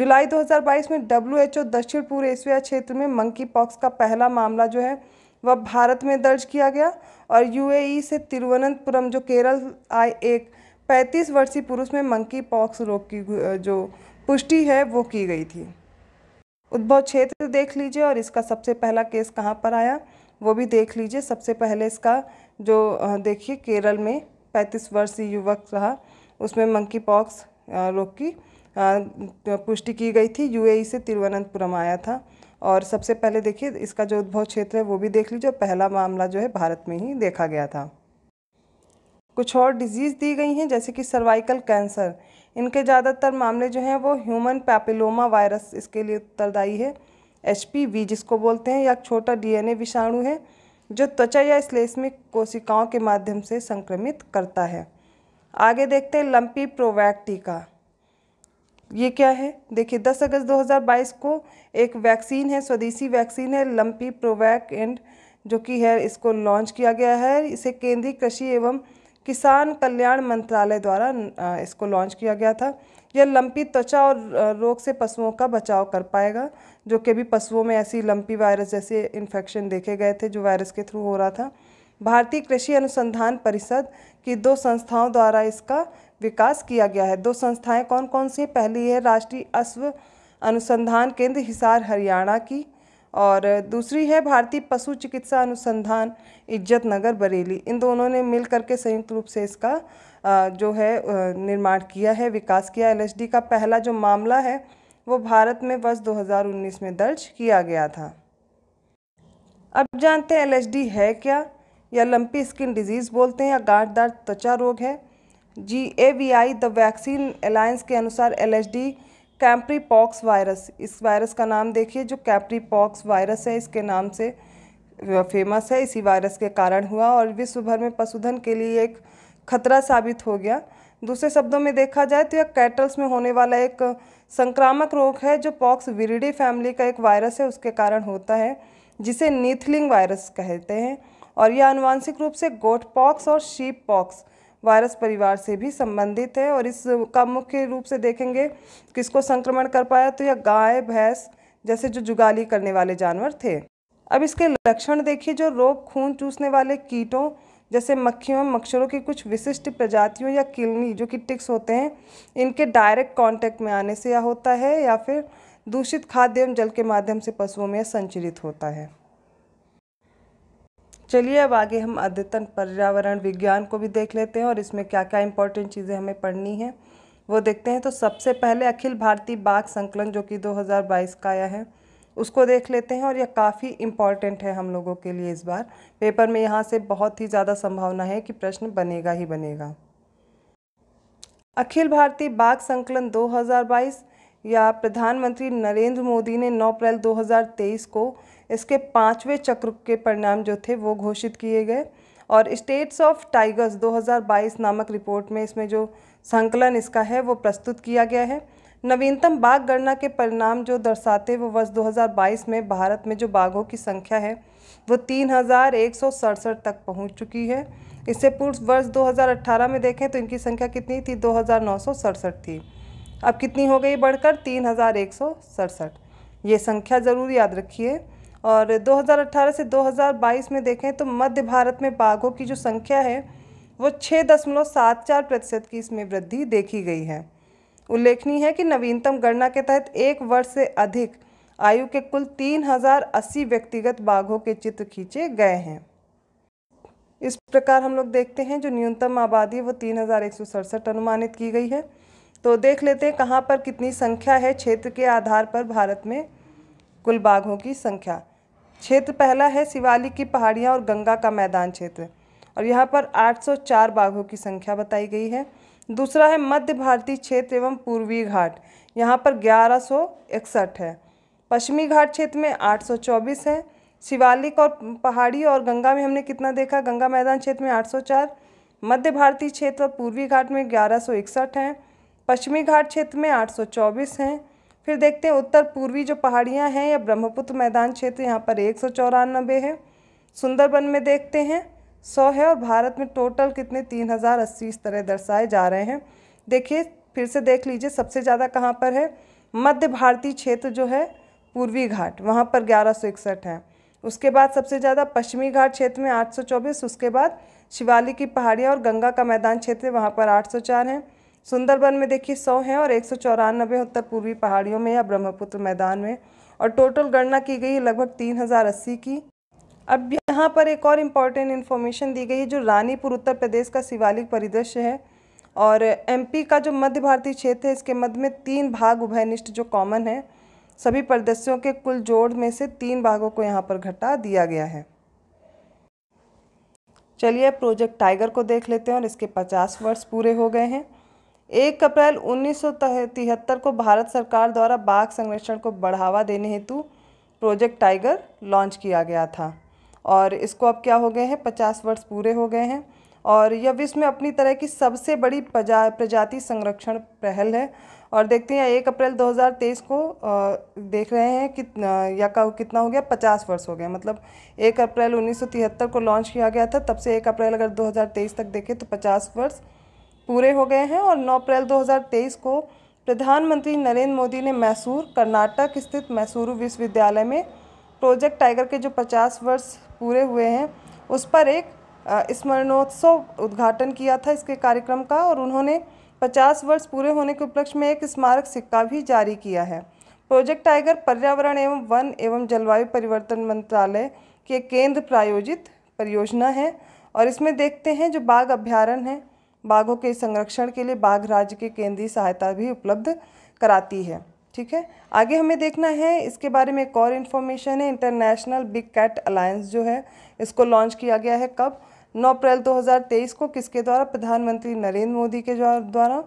जुलाई 2022 में डब्ल्यू दक्षिण पूर्व एशिया क्षेत्र में मंकी पॉक्स का पहला मामला जो है वह भारत में दर्ज किया गया और यू से तिरुवनंतपुरम जो केरल आए एक पैंतीस वर्षीय पुरुष में मंकी पॉक्स रोग की जो पुष्टि है वो की गई थी उद्भव क्षेत्र देख लीजिए और इसका सबसे पहला केस कहाँ पर आया वो भी देख लीजिए सबसे पहले इसका जो देखिए केरल में पैंतीस वर्षीय युवक रहा उसमें मंकी पॉक्स रोग की पुष्टि की गई थी यूएई e से तिरुवनंतपुरम आया था और सबसे पहले देखिए इसका जो उद्भव क्षेत्र है वो भी देख लीजिए पहला मामला जो है भारत में ही देखा गया था कुछ और डिजीज़ दी गई हैं जैसे कि सर्वाइकल कैंसर इनके ज़्यादातर मामले जो हैं वो ह्यूमन पैपिलोमा वायरस इसके लिए उत्तरदायी है एच जिसको बोलते हैं या छोटा डी विषाणु है जो त्वचा या श्लेष्मिक कोशिकाओं के माध्यम से संक्रमित करता है आगे देखते हैं लंपी प्रोवैक टीका ये क्या है देखिए 10 अगस्त 2022 को एक वैक्सीन है स्वदेशी वैक्सीन है लंपी प्रोवैक एंड जो कि है इसको लॉन्च किया गया है इसे केंद्रीय कृषि एवं किसान कल्याण मंत्रालय द्वारा इसको लॉन्च किया गया था यह लंपी त्वचा और रोग से पशुओं का बचाव कर पाएगा जो कि अभी पशुओं में ऐसी लंपी वायरस जैसे इन्फेक्शन देखे गए थे जो वायरस के थ्रू हो रहा था भारतीय कृषि अनुसंधान परिषद की दो संस्थाओं द्वारा इसका विकास किया गया है दो संस्थाएं कौन कौन सी पहली है राष्ट्रीय अश्व अनुसंधान केंद्र हिसार हरियाणा की और दूसरी है भारतीय पशु चिकित्सा अनुसंधान इज्जत नगर बरेली इन दोनों ने मिल करके संयुक्त रूप से इसका जो है निर्माण किया है विकास किया एल का पहला जो मामला है वो भारत में वर्ष 2019 में दर्ज किया गया था अब जानते हैं एल है क्या या लंपी स्किन डिजीज़ बोलते हैं या गांठदार त्वचा रोग है G A V I the vaccine alliance के अनुसार L H D capripox virus इस वायरस का नाम देखिए जो कैम्प्री पॉक्स वायरस है इसके नाम से फेमस है इसी वायरस के कारण हुआ और विश्व भर में पशुधन के लिए एक खतरा साबित हो गया दूसरे शब्दों में देखा जाए तो यह कैटल्स में होने वाला एक संक्रामक रोग है जो पॉक्स विरिडी फैमिली का एक वायरस है उसके कारण होता है जिसे नीथलिंग वायरस कहते हैं और यह अनुवांशिक रूप से गोट पॉक्स और शीप पॉक्स वायरस परिवार से भी संबंधित है और इसका मुख्य रूप से देखेंगे किसको संक्रमण कर पाया तो यह गाय भैंस जैसे जो जुगाली करने वाले जानवर थे अब इसके लक्षण देखिए जो रोग खून चूसने वाले कीटों जैसे मक्खियों मच्छरों की कुछ विशिष्ट प्रजातियों या किलनी जो कि टिक्स होते हैं इनके डायरेक्ट कांटेक्ट में आने से या होता है या फिर दूषित खाद्य एवं जल के माध्यम से पशुओं में संचरित होता है चलिए अब आगे हम अद्यतन पर्यावरण विज्ञान को भी देख लेते हैं और इसमें क्या क्या इंपॉर्टेंट चीज़ें हमें पढ़नी है वो देखते हैं तो सबसे पहले अखिल भारतीय बाघ संकलन जो कि 2022 का आया है उसको देख लेते हैं और यह काफ़ी इम्पॉर्टेंट है हम लोगों के लिए इस बार पेपर में यहाँ से बहुत ही ज़्यादा संभावना है कि प्रश्न बनेगा ही बनेगा अखिल भारतीय बाघ संकलन 2022 या प्रधानमंत्री नरेंद्र मोदी ने 9 अप्रैल 2023 को इसके पाँचवें चक्र के परिणाम जो थे वो घोषित किए गए और स्टेट्स ऑफ टाइगर्स 2022 नामक रिपोर्ट में इसमें जो संकलन इसका है वो प्रस्तुत किया गया है नवीनतम बाघ गणना के परिणाम जो दर्शाते वो वर्ष 2022 में भारत में जो बाघों की संख्या है वो तीन तक पहुंच चुकी है इससे पूर्व वर्ष 2018 में देखें तो इनकी संख्या कितनी थी दो थी अब कितनी हो गई बढ़कर तीन ये संख्या ज़रूर याद रखिए और 2018 से 2022 में देखें तो मध्य भारत में बाघों की जो संख्या है वो छः दशमलव सात चार प्रतिशत की इसमें वृद्धि देखी गई है उल्लेखनीय है कि नवीनतम गणना के तहत एक वर्ष से अधिक आयु के कुल 3080 व्यक्तिगत बाघों के चित्र खींचे गए हैं इस प्रकार हम लोग देखते हैं जो न्यूनतम आबादी वो तीन अनुमानित की गई है तो देख लेते हैं कहाँ पर कितनी संख्या है क्षेत्र के आधार पर भारत में कुल बाघों की संख्या क्षेत्र पहला है शिवालिक की पहाड़ियाँ और गंगा का मैदान क्षेत्र और यहाँ पर 804 बाघों की संख्या बताई गई है दूसरा है मध्य भारतीय क्षेत्र एवं पूर्वी घाट यहाँ पर ग्यारह है पश्चिमी घाट क्षेत्र में 824 है शिवालिक और पहाड़ी और गंगा में हमने कितना देखा गंगा मैदान क्षेत्र में 804 मध्य भारतीय क्षेत्र और पूर्वी घाट में ग्यारह हैं पश्चिमी घाट क्षेत्र में 824 हैं फिर देखते हैं उत्तर पूर्वी जो पहाड़ियाँ हैं या ब्रह्मपुत्र मैदान क्षेत्र यहाँ पर एक है सुंदरबन में देखते हैं सौ है और भारत में टोटल कितने तीन हज़ार अस्सी इस तरह दर्शाए जा रहे हैं देखिए फिर से देख लीजिए सबसे ज़्यादा कहाँ पर है मध्य भारतीय क्षेत्र जो है पूर्वी घाट वहाँ पर ग्यारह सौ इकसठ है उसके बाद सबसे ज़्यादा पश्चिमी घाट क्षेत्र में आठ सौ चौबीस उसके बाद शिवालिक की पहाड़ियाँ और गंगा का मैदान क्षेत्र वहाँ पर आठ सौ चार हैं सुंदरबन में देखिए सौ हैं और एक सौ चौरानबे उत्तर पूर्वी पहाड़ियों में या ब्रह्मपुत्र मैदान में और टोटल गणना की गई है लगभग तीन हज़ार अस्सी की अब यहाँ पर एक और इम्पॉर्टेंट इन्फॉर्मेशन दी गई है जो रानीपुर उत्तर प्रदेश का शिवालिक परिदृश्य है और एमपी का जो मध्य भारतीय क्षेत्र है इसके मध्य में तीन भाग उभयनिष्ठ जो कॉमन है सभी प्रदस्यों के कुल जोड़ में से तीन भागों को यहाँ पर घटा दिया गया है चलिए प्रोजेक्ट टाइगर को देख लेते हैं और इसके 50 वर्ष पूरे हो गए हैं एक अप्रैल उन्नीस को भारत सरकार द्वारा बाघ संरक्षण को बढ़ावा देने हेतु प्रोजेक्ट टाइगर लॉन्च किया गया था और इसको अब क्या हो गए हैं पचास वर्ष पूरे हो गए हैं और यह विश्व में अपनी तरह की सबसे बड़ी प्रजा प्रजाति संरक्षण पहल है और देखते हैं एक अप्रैल 2023 को देख रहे हैं कि या का कितना हो गया पचास वर्ष हो गया मतलब एक अप्रैल 1973 को लॉन्च किया गया था तब से एक अप्रैल अगर 2023 तक देखें तो पचास वर्ष पूरे हो गए हैं और नौ अप्रैल 2023 को प्रधानमंत्री नरेंद्र मोदी ने मैसूर कर्नाटक स्थित मैसूरू विश्वविद्यालय में प्रोजेक्ट टाइगर के जो पचास वर्ष पूरे हुए हैं उस पर एक स्मरणोत्सव उद्घाटन किया था इसके कार्यक्रम का और उन्होंने पचास वर्ष पूरे होने के उपलक्ष्य में एक स्मारक सिक्का भी जारी किया है प्रोजेक्ट टाइगर पर्यावरण एवं वन एवं जलवायु परिवर्तन मंत्रालय के केंद्र प्रायोजित परियोजना है और इसमें देखते हैं जो बाघ अभ्यारण्य है बाघों के संरक्षण के लिए बाघ राज्य के केंद्रीय सहायता भी उपलब्ध कराती है ठीक है आगे हमें देखना है इसके बारे में एक और इन्फॉर्मेशन है इंटरनेशनल बिग कैट अलायंस जो है इसको लॉन्च किया गया है कब 9 अप्रैल 2023 को किसके द्वारा प्रधानमंत्री नरेंद्र मोदी के द्वारा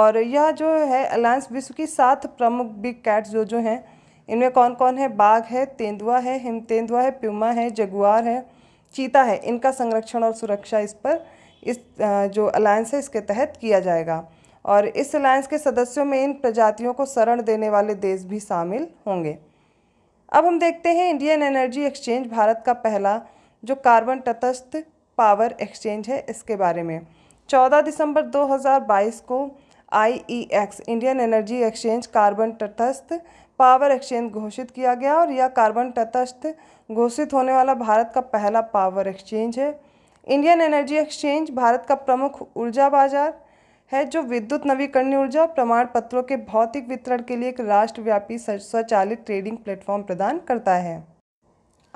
और यह जो है अलायंस विश्व की सात प्रमुख बिग कैट्स जो जो हैं इनमें कौन कौन है बाघ है तेंदुआ है हिम तेंदुआ है प्यूमा है जगुआर है चीता है इनका संरक्षण और सुरक्षा इस पर इस जो अलायंस है इसके तहत किया जाएगा और इस अलायंस के सदस्यों में इन प्रजातियों को शरण देने वाले देश भी शामिल होंगे अब हम देखते हैं इंडियन एनर्जी एक्सचेंज भारत का पहला जो कार्बन तटस्थ पावर एक्सचेंज है इसके बारे में 14 दिसंबर 2022 को आई इंडियन एनर्जी एक्सचेंज कार्बन तटस्थ पावर एक्सचेंज घोषित किया गया और यह कार्बन तटस्थ घोषित होने वाला भारत का पहला पावर एक्सचेंज है इंडियन एनर्जी एक्सचेंज भारत का प्रमुख ऊर्जा बाजार है जो विद्युत नवीकरणीय ऊर्जा प्रमाण पत्रों के भौतिक वितरण के लिए एक राष्ट्रव्यापी स्वचालित ट्रेडिंग प्लेटफॉर्म प्रदान करता है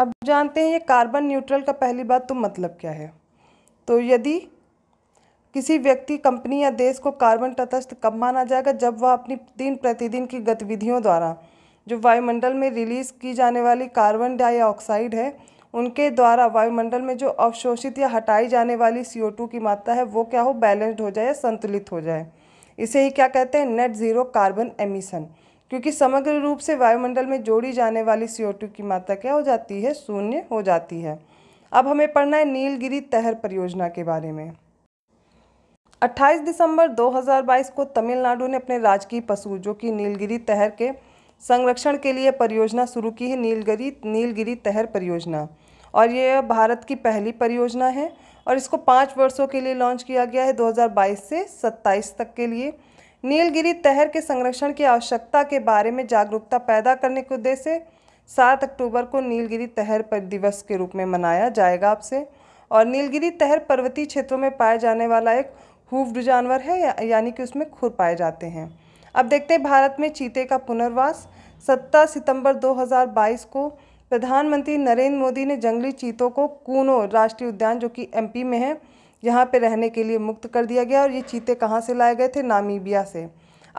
अब जानते हैं ये कार्बन न्यूट्रल का पहली बात तो मतलब क्या है तो यदि किसी व्यक्ति कंपनी या देश को कार्बन तटस्थ कब माना जाएगा जब वह अपनी दिन प्रतिदिन की गतिविधियों द्वारा जो वायुमंडल में रिलीज की जाने वाली कार्बन डाइऑक्साइड है उनके द्वारा वायुमंडल में जो अवशोषित या हटाई जाने वाली सी की मात्रा है वो क्या हो बैलेंस्ड हो जाए या संतुलित हो जाए इसे ही क्या कहते हैं नेट ज़ीरो कार्बन एमिशन क्योंकि समग्र रूप से वायुमंडल में जोड़ी जाने वाली सी की मात्रा क्या हो जाती है शून्य हो जाती है अब हमें पढ़ना है नीलगिरी तहर परियोजना के बारे में 28 दिसंबर 2022 को तमिलनाडु ने अपने राजकीय पशु जो कि नीलगिरी तहर के संरक्षण के लिए परियोजना शुरू की है नीलगिरी नीलगिरी तहर परियोजना और ये भारत की पहली परियोजना है और इसको पाँच वर्षों के लिए लॉन्च किया गया है 2022 से 27 तक के लिए नीलगिरी तहर के संरक्षण की आवश्यकता के बारे में जागरूकता पैदा करने के उद्देश्य सात अक्टूबर को नीलगिरी तहर पर दिवस के रूप में मनाया जाएगा आपसे और नीलगिरी तहर पर्वतीय क्षेत्रों में पाया जाने वाला एक हुफ्ड जानवर है या, यानी कि उसमें खुर पाए जाते हैं अब देखते हैं भारत में चीते का पुनर्वास 17 सितंबर 2022 को प्रधानमंत्री नरेंद्र मोदी ने जंगली चीतों को कूनो राष्ट्रीय उद्यान जो कि एमपी में है यहाँ पे रहने के लिए मुक्त कर दिया गया और ये चीते कहाँ से लाए गए थे नामीबिया से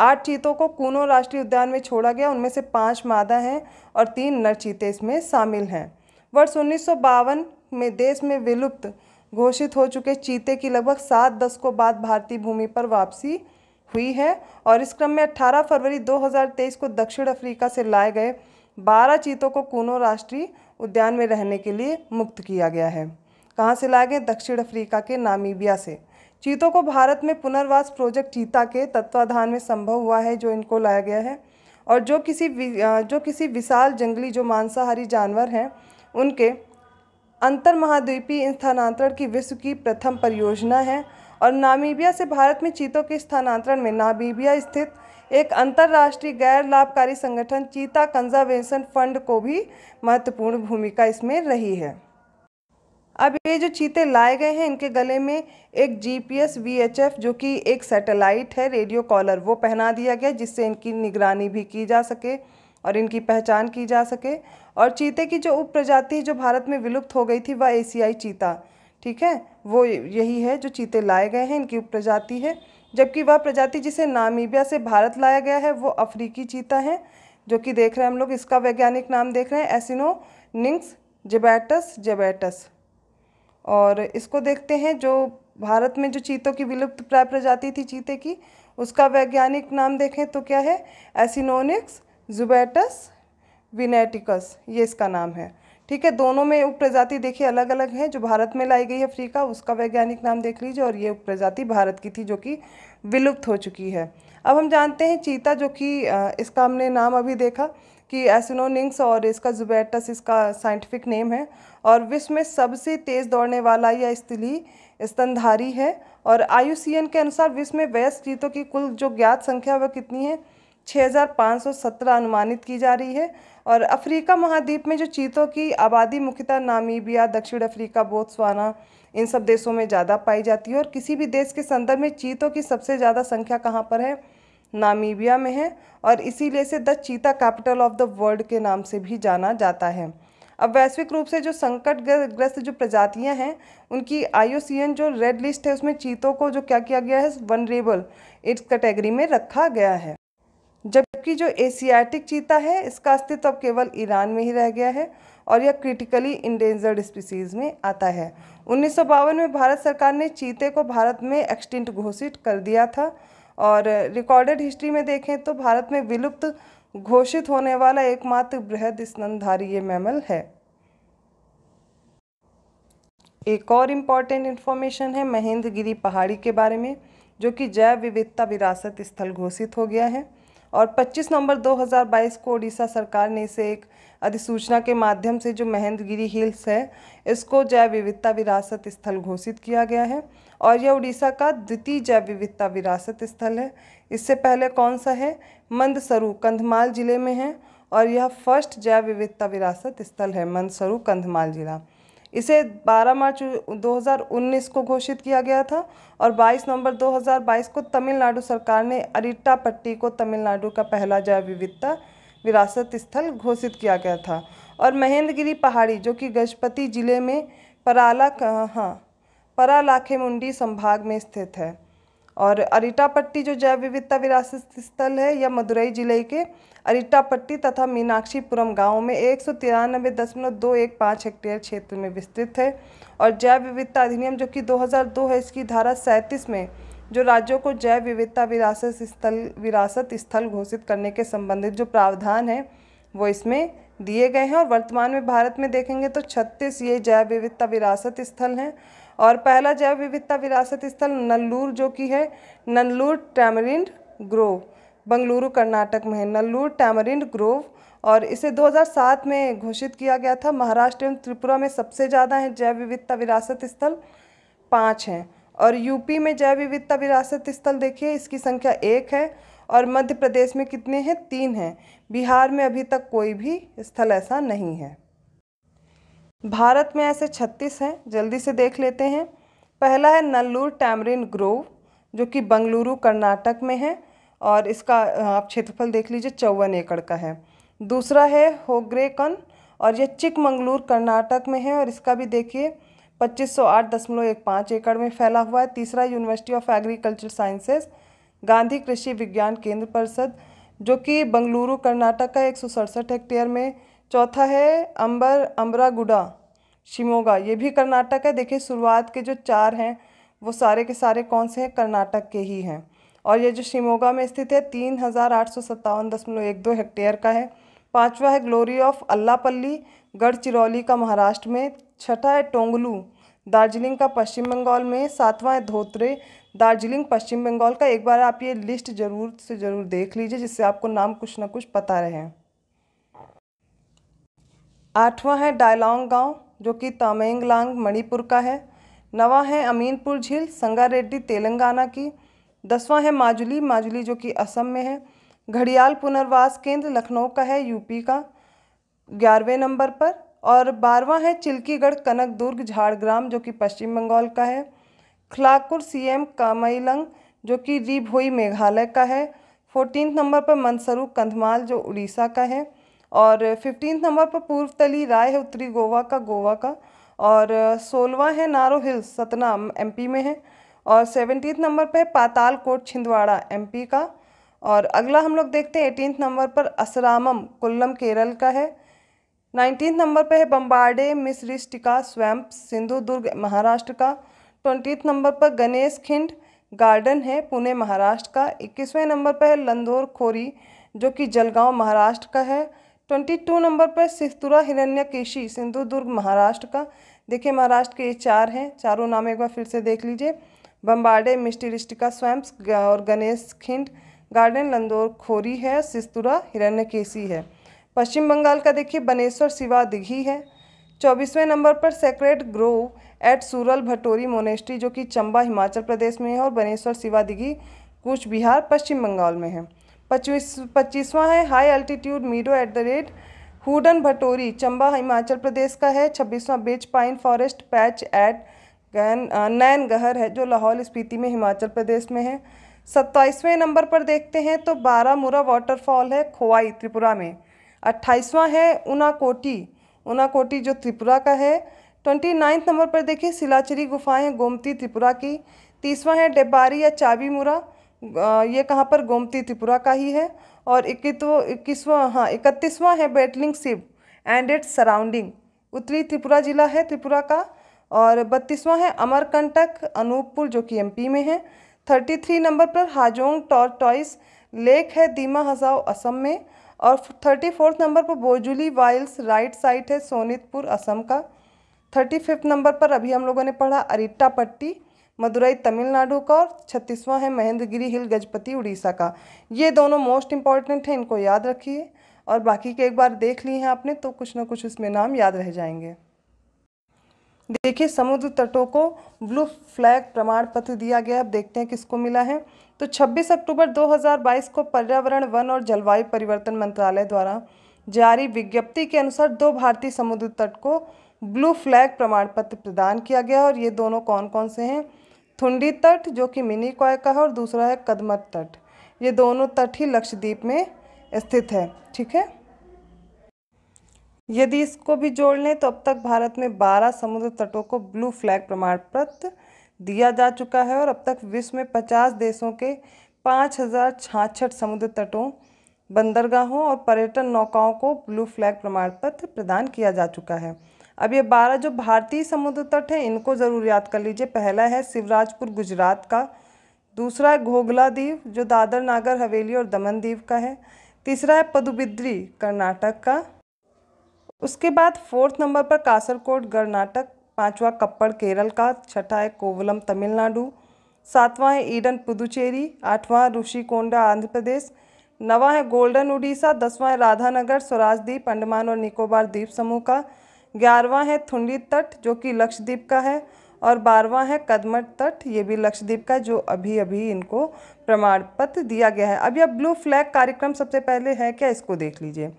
आठ चीतों को कूनो राष्ट्रीय उद्यान में छोड़ा गया उनमें से पाँच मादा हैं और तीन नर चीते इसमें शामिल हैं वर्ष उन्नीस में देश में विलुप्त घोषित हो चुके चीते की लगभग सात दशकों बाद भारतीय भूमि पर वापसी हुई है और इस क्रम में 18 फरवरी 2023 को दक्षिण अफ्रीका से लाए गए 12 चीतों को कूनो राष्ट्रीय उद्यान में रहने के लिए मुक्त किया गया है कहाँ से लाए गए दक्षिण अफ्रीका के नामीबिया से चीतों को भारत में पुनर्वास प्रोजेक्ट चीता के तत्वाधान में संभव हुआ है जो इनको लाया गया है और जो किसी जो किसी विशाल जंगली जो मांसाहारी जानवर हैं उनके अंतर महाद्वीपीय स्थानांतरण की विश्व की प्रथम परियोजना है और नामीबिया से भारत में चीतों के स्थानांतरण में नामीबिया स्थित एक अंतर्राष्ट्रीय गैर लाभकारी संगठन चीता कंजर्वेशन फंड को भी महत्वपूर्ण भूमिका इसमें रही है अब ये जो चीते लाए गए हैं इनके गले में एक जीपीएस वीएचएफ जो कि एक सैटेलाइट है रेडियो कॉलर वो पहना दिया गया जिससे इनकी निगरानी भी की जा सके और इनकी पहचान की जा सके और चीते की जो उप प्रजाति जो भारत में विलुप्त हो गई थी वह एशियाई चीता ठीक है वो यही है जो चीते लाए गए हैं इनकी उप प्रजाति है जबकि वह प्रजाति जिसे नामीबिया से भारत लाया गया है वो अफ्रीकी चीता है जो कि देख रहे हैं हम लोग इसका वैज्ञानिक नाम देख रहे हैं एसिनो निंग्स जेबैटस जेबैटस और इसको देखते हैं जो भारत में जो चीतों की विलुप्त प्राय प्रजाति थी चीते की उसका वैज्ञानिक नाम देखें तो क्या है एसिनोनिक्स जुबैटस विनेटिकस ये इसका नाम है ठीक है दोनों में उप प्रजाति देखिए अलग अलग हैं जो भारत में लाई गई है अफ्रीका उसका वैज्ञानिक नाम देख लीजिए और ये उप प्रजाति भारत की थी जो कि विलुप्त हो चुकी है अब हम जानते हैं चीता जो कि इसका हमने नाम अभी देखा कि एसिनोनिंग्स और इसका जुबैटस इसका साइंटिफिक नेम है और विश्व में सबसे तेज़ दौड़ने वाला यह स्थली स्तनधारी है और आयुसीएन के अनुसार विश्व में वयस्क चीतों की कुल जो ज्ञात संख्या वह कितनी है 6,517 अनुमानित की जा रही है और अफ्रीका महाद्वीप में जो चीतों की आबादी मुख्यतः नामीबिया दक्षिण अफ्रीका बोत्सवाना इन सब देशों में ज़्यादा पाई जाती है और किसी भी देश के संदर्भ में चीतों की सबसे ज़्यादा संख्या कहाँ पर है नामीबिया में है और इसीलिए से द चीता कैपिटल ऑफ द वर्ल्ड के नाम से भी जाना जाता है अब वैश्विक रूप से जो संकट ग्रस्त जो प्रजातियां हैं उनकी आई जो रेड लिस्ट है उसमें चीतों को जो क्या किया गया है वनरेबल इस कैटेगरी में रखा गया है जबकि जो एशियाटिक चीता है इसका अस्तित्व अब केवल ईरान में ही रह गया है और यह क्रिटिकली इंडेंजर्ड स्पीसीज़ में आता है उन्नीस में भारत सरकार ने चीते को भारत में एक्सटिंट घोषित कर दिया था और रिकॉर्डेड हिस्ट्री में देखें तो भारत में विलुप्त घोषित होने वाला एकमात्र बृहद स्नधारी ये मैमल है एक और इम्पॉर्टेंट इन्फॉर्मेशन है महेंद्रगिरी पहाड़ी के बारे में जो कि जैव विविधता विरासत स्थल घोषित हो गया है और 25 नवंबर 2022 को उड़ीसा सरकार ने इसे एक अधिसूचना के माध्यम से जो महेंद्रगिरी हिल्स है इसको जैव विविधता विरासत स्थल घोषित किया गया है और यह उड़ीसा का द्वितीय जैव विविधता विरासत स्थल है इससे पहले कौन सा है मंदसरू कंधमाल जिले में है और यह फर्स्ट जैव विविधता विरासत स्थल है मंदसरू कंधमाल जिला इसे 12 मार्च 2019 को घोषित किया गया था और 22 नवंबर 2022 को तमिलनाडु सरकार ने पट्टी को तमिलनाडु का पहला जैव विविधता विरासत स्थल घोषित किया गया था और महेंद्रगिरी पहाड़ी जो कि गजपति जिले में पराला हाँ परालाखेमुंडी संभाग में स्थित है और अरिटापट्टी जो जैव विविधता विरासत स्थल है यह मदुरई जिले के अरिटापट्टी तथा मीनाक्षीपुरम गाँव में एक सौ तिरानबे दशमलव दो एक पाँच हेक्टेयर क्षेत्र में विस्तृत है और जैव विविधता अधिनियम जो कि 2002 है इसकी धारा सैंतीस में जो राज्यों को जैव विविधता विरासत स्थल विरासत स्थल घोषित करने के संबंधित जो प्रावधान हैं वो इसमें दिए गए हैं और वर्तमान में भारत में देखेंगे तो छत्तीस ये जैव विविधता विरासत स्थल हैं और पहला जैव विविधता विरासत स्थल नल्लूर जो कि है नल्लूर टैमरिंड ग्रोव बंगलुरु कर्नाटक में है नल्लूर टैमरिंड ग्रोव और इसे 2007 में घोषित किया गया था महाराष्ट्र एवं त्रिपुरा में सबसे ज़्यादा है जैव विविधता विरासत स्थल पाँच हैं और यूपी में जैव विविधता विरासत स्थल देखिए इसकी संख्या एक है और मध्य प्रदेश में कितने हैं तीन हैं बिहार में अभी तक कोई भी स्थल ऐसा नहीं है भारत में ऐसे छत्तीस हैं जल्दी से देख लेते हैं पहला है नल्लूर टैमरिन ग्रोव जो कि बंगलुरु कर्नाटक में है और इसका आप क्षेत्रफल देख लीजिए चौवन एकड़ का है दूसरा है होग्रेकन और यह चिकमंगलूर कर्नाटक में है और इसका भी देखिए पच्चीस सौ आठ दशमलव एक पाँच एकड़ में फैला हुआ है तीसरा university of agriculture sciences Gandhi Krishi Vigyan केंद्र परिषद जो कि बंगलुरु कर्नाटक का एक सौ सड़सठ हेक्टेयर में चौथा है अंबर अम्बरागुडा शिमोगा ये भी कर्नाटक है देखिए शुरुआत के जो चार हैं वो सारे के सारे कौन से हैं कर्नाटक के ही हैं और ये जो शिमोगा में स्थित है तीन हज़ार आठ सौ सत्तावन दशमलव एक दो हेक्टेयर का है पांचवा है ग्लोरी ऑफ अल्लापल्ली गढ़चिरौली का महाराष्ट्र में छठा है टोंगलू दार्जिलिंग का पश्चिम बंगाल में सातवां है धोत्रे दार्जिलिंग पश्चिम बंगाल का एक बार आप ये लिस्ट ज़रूर से ज़रूर देख लीजिए जिससे आपको नाम कुछ ना कुछ पता रहे आठवां है डायलोंग गांव जो कि तामेंगलांग मणिपुर का है नवा है अमीनपुर झील संगारेड्डी तेलंगाना की दसवां है माजुली माजुली जो कि असम में है घड़ियाल पुनर्वास केंद्र लखनऊ का है यूपी का ग्यारहवें नंबर पर और बारवां है चिल्कीगढ़ कनक दुर्ग झाड़ग्राम जो कि पश्चिम बंगाल का है खलाकुर सीएम कामईलंग जो कि रीभोई मेघालय का है फोर्टीन नंबर पर मंदसरू कंधमाल जो उड़ीसा का है और फिफ्टीन नंबर पर पूर्वतली राय है उत्तरी गोवा का गोवा का और सोलवा है नारो हिल्स सतना एमपी में है और सेवनटीन नंबर पर है पाताल कोट छिंदवाड़ा एमपी का और अगला हम लोग देखते हैं एटीन नंबर पर असरामम कुल्लम केरल का है नाइन्टीन नंबर पर है Bambarde myristica swamp Sindhudurg Maharashtra का ट्वेंटी नंबर पर गणेश खिंड गार्डन है पुणे महाराष्ट्र का इक्कीसवें नंबर पर है लंदोर खोरी जो कि जलगांव महाराष्ट्र का है ट्वेंटी टू नंबर पर सिस्तुरा हिरण्य केशी सिंधु दुर्ग महाराष्ट्र का देखिए महाराष्ट्र के ये चार हैं चारों नाम एक बार फिर से देख लीजिए बम्बाडे मिस्टिरिस्टिका स्वैम्प्स और गणेश खिंड गार्डन लंदोर खोरी है सिस्तुरा हिरण्य केसी है पश्चिम बंगाल का देखिए बनेश्वर शिवा दिघी है चौबीसवें नंबर पर sacred grove at Surul Bhatori monastery जो कि चंबा हिमाचल प्रदेश में है और बनेश्वर शिवा दिघी कुछ बिहार पश्चिम बंगाल में है पच्चीस पच्चीसवाँ है high altitude meadow at the रेट हुडन भटोरी चंबा हिमाचल प्रदेश का है छब्बीसवां beech pine forest patch at Nain Gahar है जो लाहौल स्पीति में हिमाचल प्रदेश में है सत्ताईसवें नंबर पर देखते हैं तो बारामूरा वाटरफॉल है खोवाई त्रिपुरा में अट्ठाईसवाँ है उनाकोटी उनाकोटी जो त्रिपुरा का है ट्वेंटी नाइन्थ नंबर पर देखिए सिलाचरी गुफाएं गोमती त्रिपुरा की तीसवा है डेबारी या चाबीमुरा ये कहाँ पर गोमती त्रिपुरा का ही है और इक्कीसवा इक्कीसवा हाँ इकतीसवां है Betlingchhip and its surrounding उत्तरी त्रिपुरा जिला है त्रिपुरा का और बत्तीसवां है अमरकंटक अनूपपुर जो कि एमपी में है थर्टी थ्री नंबर पर हाजोंग टॉयस लेक है दीमा हजाओ असम में और थर्टी फोर्थ नंबर पर बोजुली वाइल्स राइट साइड है सोनितपुर असम का थर्टी फिफ्थ नंबर पर अभी हम लोगों ने पढ़ा अरिट्टा पट्टी मदुरई तमिलनाडु का और छत्तीसवां है महेंद्रगिरी हिल गजपति उड़ीसा का ये दोनों मोस्ट इंपॉर्टेंट हैं इनको याद रखिए और बाकी के एक बार देख लिए हैं आपने तो कुछ ना कुछ इसमें नाम याद रह जाएंगे देखिए समुद्र तटों को ब्लू फ्लैग प्रमाण पत्र दिया गया अब देखते हैं किसको मिला है तो 26 अक्टूबर 2022 को पर्यावरण वन और जलवायु परिवर्तन मंत्रालय द्वारा जारी विज्ञप्ति के अनुसार दो भारतीय समुद्र तट को ब्लू फ्लैग प्रमाण पत्र प्रदान किया गया और ये दोनों कौन कौन से हैं थुंडी तट जो कि मिनी कॉय का है और दूसरा है कदमत तट ये दोनों तट ही लक्षद्वीप में स्थित है ठीक है यदि इसको भी जोड़ लें तो अब तक भारत में 12 समुद्र तटों को ब्लू फ्लैग प्रमाण पत्र दिया जा चुका है और अब तक विश्व में 50 देशों के पाँच हज़ार छाछठ समुद्र तटों बंदरगाहों और पर्यटन नौकाओं को ब्लू फ्लैग प्रमाण पत्र प्रदान किया जा चुका है अब ये बारह जो भारतीय समुद्र तट हैं इनको ज़रूर याद कर लीजिए पहला है शिवराजपुर गुजरात का दूसरा है घोघला द्वीप जो दादर नागर हवेली और दमन द्वीप का है तीसरा है पदुबिद्री कर्नाटक का उसके बाद फोर्थ नंबर पर कासरकोट कर्नाटक पांचवा कप्पड़ केरल का छठा है कोवलम तमिलनाडु सातवां है ईडन पुदुचेरी आठवां ऋषिकोंडा आंध्र प्रदेश नवा है गोल्डन उड़ीसा दसवां है राधानगर स्वराज द्वीप अंडमान और निकोबार द्वीप समूह का ग्यारहवा है थुंडी तट जो कि लक्षद्वीप का है और बारहवा है कदमट तट ये भी लक्षद्वीप का जो अभी अभी इनको प्रमाण पत्र दिया गया है अब यह ब्लू फ्लैग कार्यक्रम सबसे पहले है क्या इसको देख लीजिए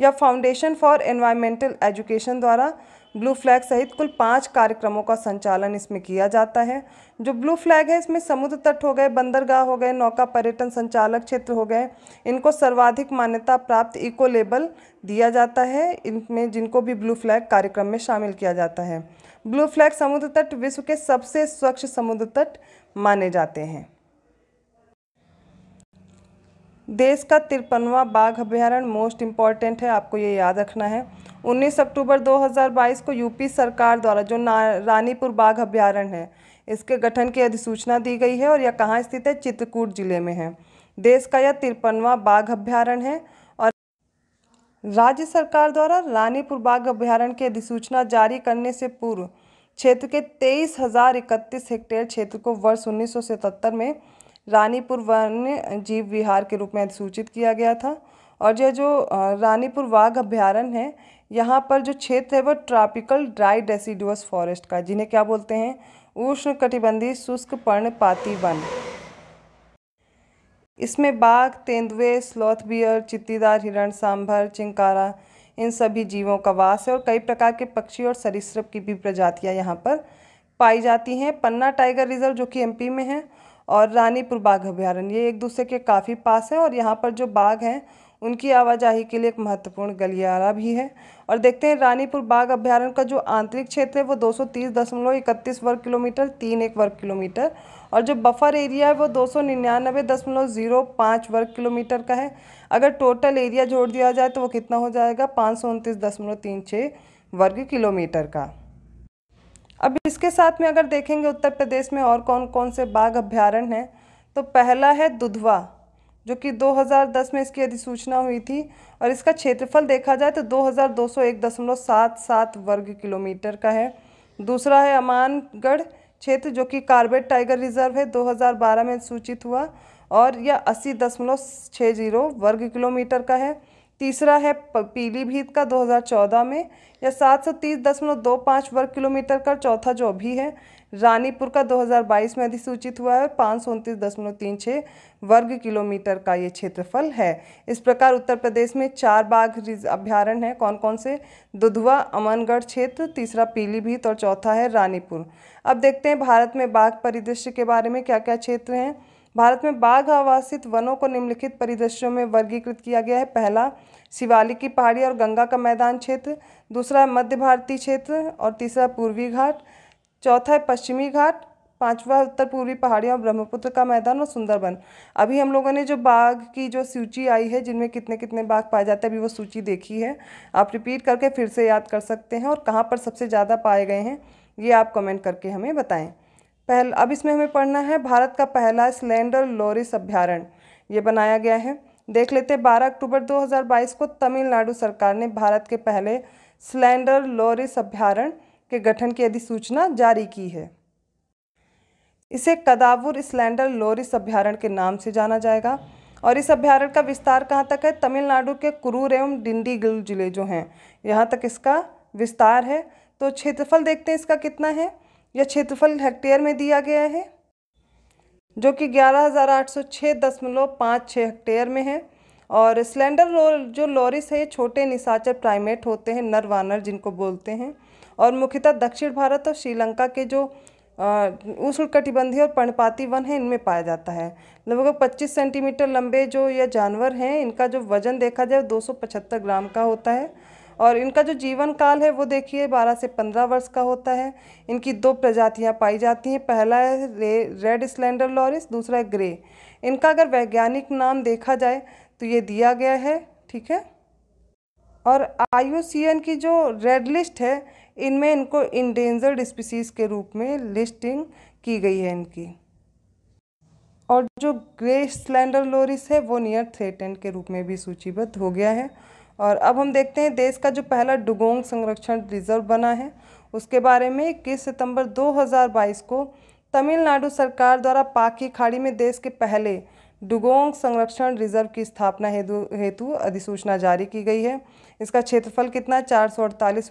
यह फाउंडेशन फॉर एनवायरमेंटल एजुकेशन द्वारा ब्लू फ्लैग सहित कुल पाँच कार्यक्रमों का संचालन इसमें किया जाता है जो ब्लू फ्लैग है इसमें समुद्र तट हो गए बंदरगाह हो गए नौका पर्यटन संचालक क्षेत्र हो गए इनको सर्वाधिक मान्यता प्राप्त इको लेबल दिया जाता है इनमें जिनको भी ब्लू फ्लैग कार्यक्रम में शामिल किया जाता है ब्लू फ्लैग समुद्र तट विश्व के सबसे स्वच्छ समुद्र तट माने जाते हैं देश का तिरपनवा बाघ अभ्यारण्य मोस्ट इम्पॉर्टेंट है आपको ये याद रखना है 19 अक्टूबर 2022 को यूपी सरकार द्वारा जो रानीपुर बाघ अभ्यारण्य है इसके गठन की अधिसूचना दी गई है और यह कहाँ स्थित है चित्रकूट जिले में है देश का यह तिरपनवा बाघ अभ्यारण्य है और राज्य सरकार द्वारा रानीपुर बाघ अभ्यारण्य की अधिसूचना जारी करने से पूर्व क्षेत्र के तेईस हजार इकतीस हेक्टेयर क्षेत्र को वर्ष उन्नीस में रानीपुर वन्य जीव विहार के रूप में अधिसूचित किया गया था और यह जो रानीपुर वाघ अभ्यारण्य है यहाँ पर जो क्षेत्र है वह ट्रॉपिकल ड्राई डेसिडुअस फॉरेस्ट का जिन्हें क्या बोलते हैं उष्ण कटिबंधी शुष्क पर्णपाती वन इसमें बाघ तेंदुए स्लोथ बियर चित्तीदार हिरण सांभर चिंकारा इन सभी जीवों का वास है और कई प्रकार के पक्षी और सरिसप की भी प्रजातियाँ यहाँ पर पाई जाती हैं पन्ना टाइगर रिजर्व जो कि एमपी में है और रानीपुर बाघ अभ्यारण्य ये एक दूसरे के काफ़ी पास है और यहाँ पर जो बाघ हैं उनकी आवाजाही के लिए एक महत्वपूर्ण गलियारा भी है और देखते हैं रानीपुर बाघ अभ्यारण्य का जो आंतरिक क्षेत्र है वो दो वर्ग किलोमीटर तीन एक वर्ग किलोमीटर और जो बफर एरिया है वो दो सौ निन्यानवे दशमलव ज़ीरो पाँच वर्ग किलोमीटर का है अगर टोटल एरिया जोड़ दिया जाए तो वो कितना हो जाएगा पाँच सौ उनतीस दशमलव तीन छः वर्ग किलोमीटर का अब इसके साथ में अगर देखेंगे उत्तर प्रदेश में और कौन कौन से बाघ अभ्यारण्य हैं तो पहला है दुधवा जो कि 2010 में इसकी अधिसूचना हुई थी और इसका क्षेत्रफल देखा जाए तो 2201.77 वर्ग किलोमीटर का है दूसरा है अमानगढ़ क्षेत्र जो कि कार्बेट टाइगर रिजर्व है 2012 में सूचित हुआ और यह अस्सी दशमलव छः जीरो वर्ग किलोमीटर का है तीसरा है पीलीभीत का 2014 में यह सात सौ तीस दशमलव दो पाँच वर्ग किलोमीटर का चौथा जो अभी है रानीपुर का 2022 में अधिसूचित हुआ है पाँच सौ उनतीस दशमलव तीन छः वर्ग किलोमीटर का ये क्षेत्रफल है इस प्रकार उत्तर प्रदेश में चार बाघ अभ्यारण्य हैं कौन कौन से दुधवा अमनगढ़ क्षेत्र तीसरा पीलीभीत और चौथा है रानीपुर अब देखते हैं भारत में बाघ परिदृश्य के बारे में क्या क्या क्षेत्र हैं भारत में बाघ आवासित वनों को निम्नलिखित परिदृश्यों में वर्गीकृत किया गया है पहला शिवालिक की पहाड़ी और गंगा का मैदान क्षेत्र दूसरा मध्य भारतीय क्षेत्र और तीसरा पूर्वी घाट चौथा है पश्चिमी घाट पांचवा उत्तर पूर्वी पहाड़ियाँ और ब्रह्मपुत्र का मैदान और सुंदरबन अभी हम लोगों ने जो बाघ की जो सूची आई है जिनमें कितने कितने बाघ पाए जाते हैं अभी वो सूची देखी है आप रिपीट करके फिर से याद कर सकते हैं और कहाँ पर सबसे ज़्यादा पाए गए हैं ये आप कमेंट करके हमें बताएं पहल अब इसमें हमें पढ़ना है भारत का पहला स्लेंडर लोरिस अभ्यारण्य ये बनाया गया है देख लेते हैं बारह अक्टूबर दो को तमिलनाडु सरकार ने भारत के पहले स्लेंडर लोरिस अभ्यारण्य के गठन की अधिसूचना जारी की है इसे कदावुर स्लैंडर लोरिस अभ्यारण्य के नाम से जाना जाएगा और इस अभ्यारण्य का विस्तार कहाँ तक है तमिलनाडु के कुरूर एवं डिंडीगुल जिले जो हैं यहाँ तक इसका विस्तार है तो क्षेत्रफल देखते हैं इसका कितना है यह क्षेत्रफल हेक्टेयर में दिया गया है जो कि ग्यारह हज़ार आठ सौ छः दशमलव पाँच छः हेक्टेयर में है और स्लेंडर लो, जो लोरिस है ये छोटे निशाचर प्राइमेट होते हैं नर वानर जिनको बोलते हैं और मुख्यतः दक्षिण भारत और श्रीलंका के जो उष्ण कटिबंधीय और पर्णपाती वन है इनमें पाया जाता है लगभग 25 सेंटीमीटर लंबे जो ये जानवर हैं इनका जो वजन देखा जाए दो ग्राम का होता है और इनका जो जीवन काल है वो देखिए 12 से 15 वर्ष का होता है इनकी दो प्रजातियां पाई जाती हैं पहला है रे, रेड स्लेंडर लॉरिस दूसरा है ग्रे इनका अगर वैज्ञानिक नाम देखा जाए तो ये दिया गया है ठीक है और आई की जो रेड लिस्ट है इनमें इनको इंडेंजर्ड स्पीसीज़ के रूप में लिस्टिंग की गई है इनकी और जो ग्रे स्लैंडर लोरिस है वो नियर थ्रेटेंड के रूप में भी सूचीबद्ध हो गया है और अब हम देखते हैं देश का जो पहला डुगोंग संरक्षण रिजर्व बना है उसके बारे में इक्कीस सितंबर 2022 को तमिलनाडु सरकार द्वारा पाकी खाड़ी में देश के पहले डुगोंग संरक्षण रिजर्व की स्थापना हेतु हेतु अधिसूचना जारी की गई है इसका क्षेत्रफल कितना चार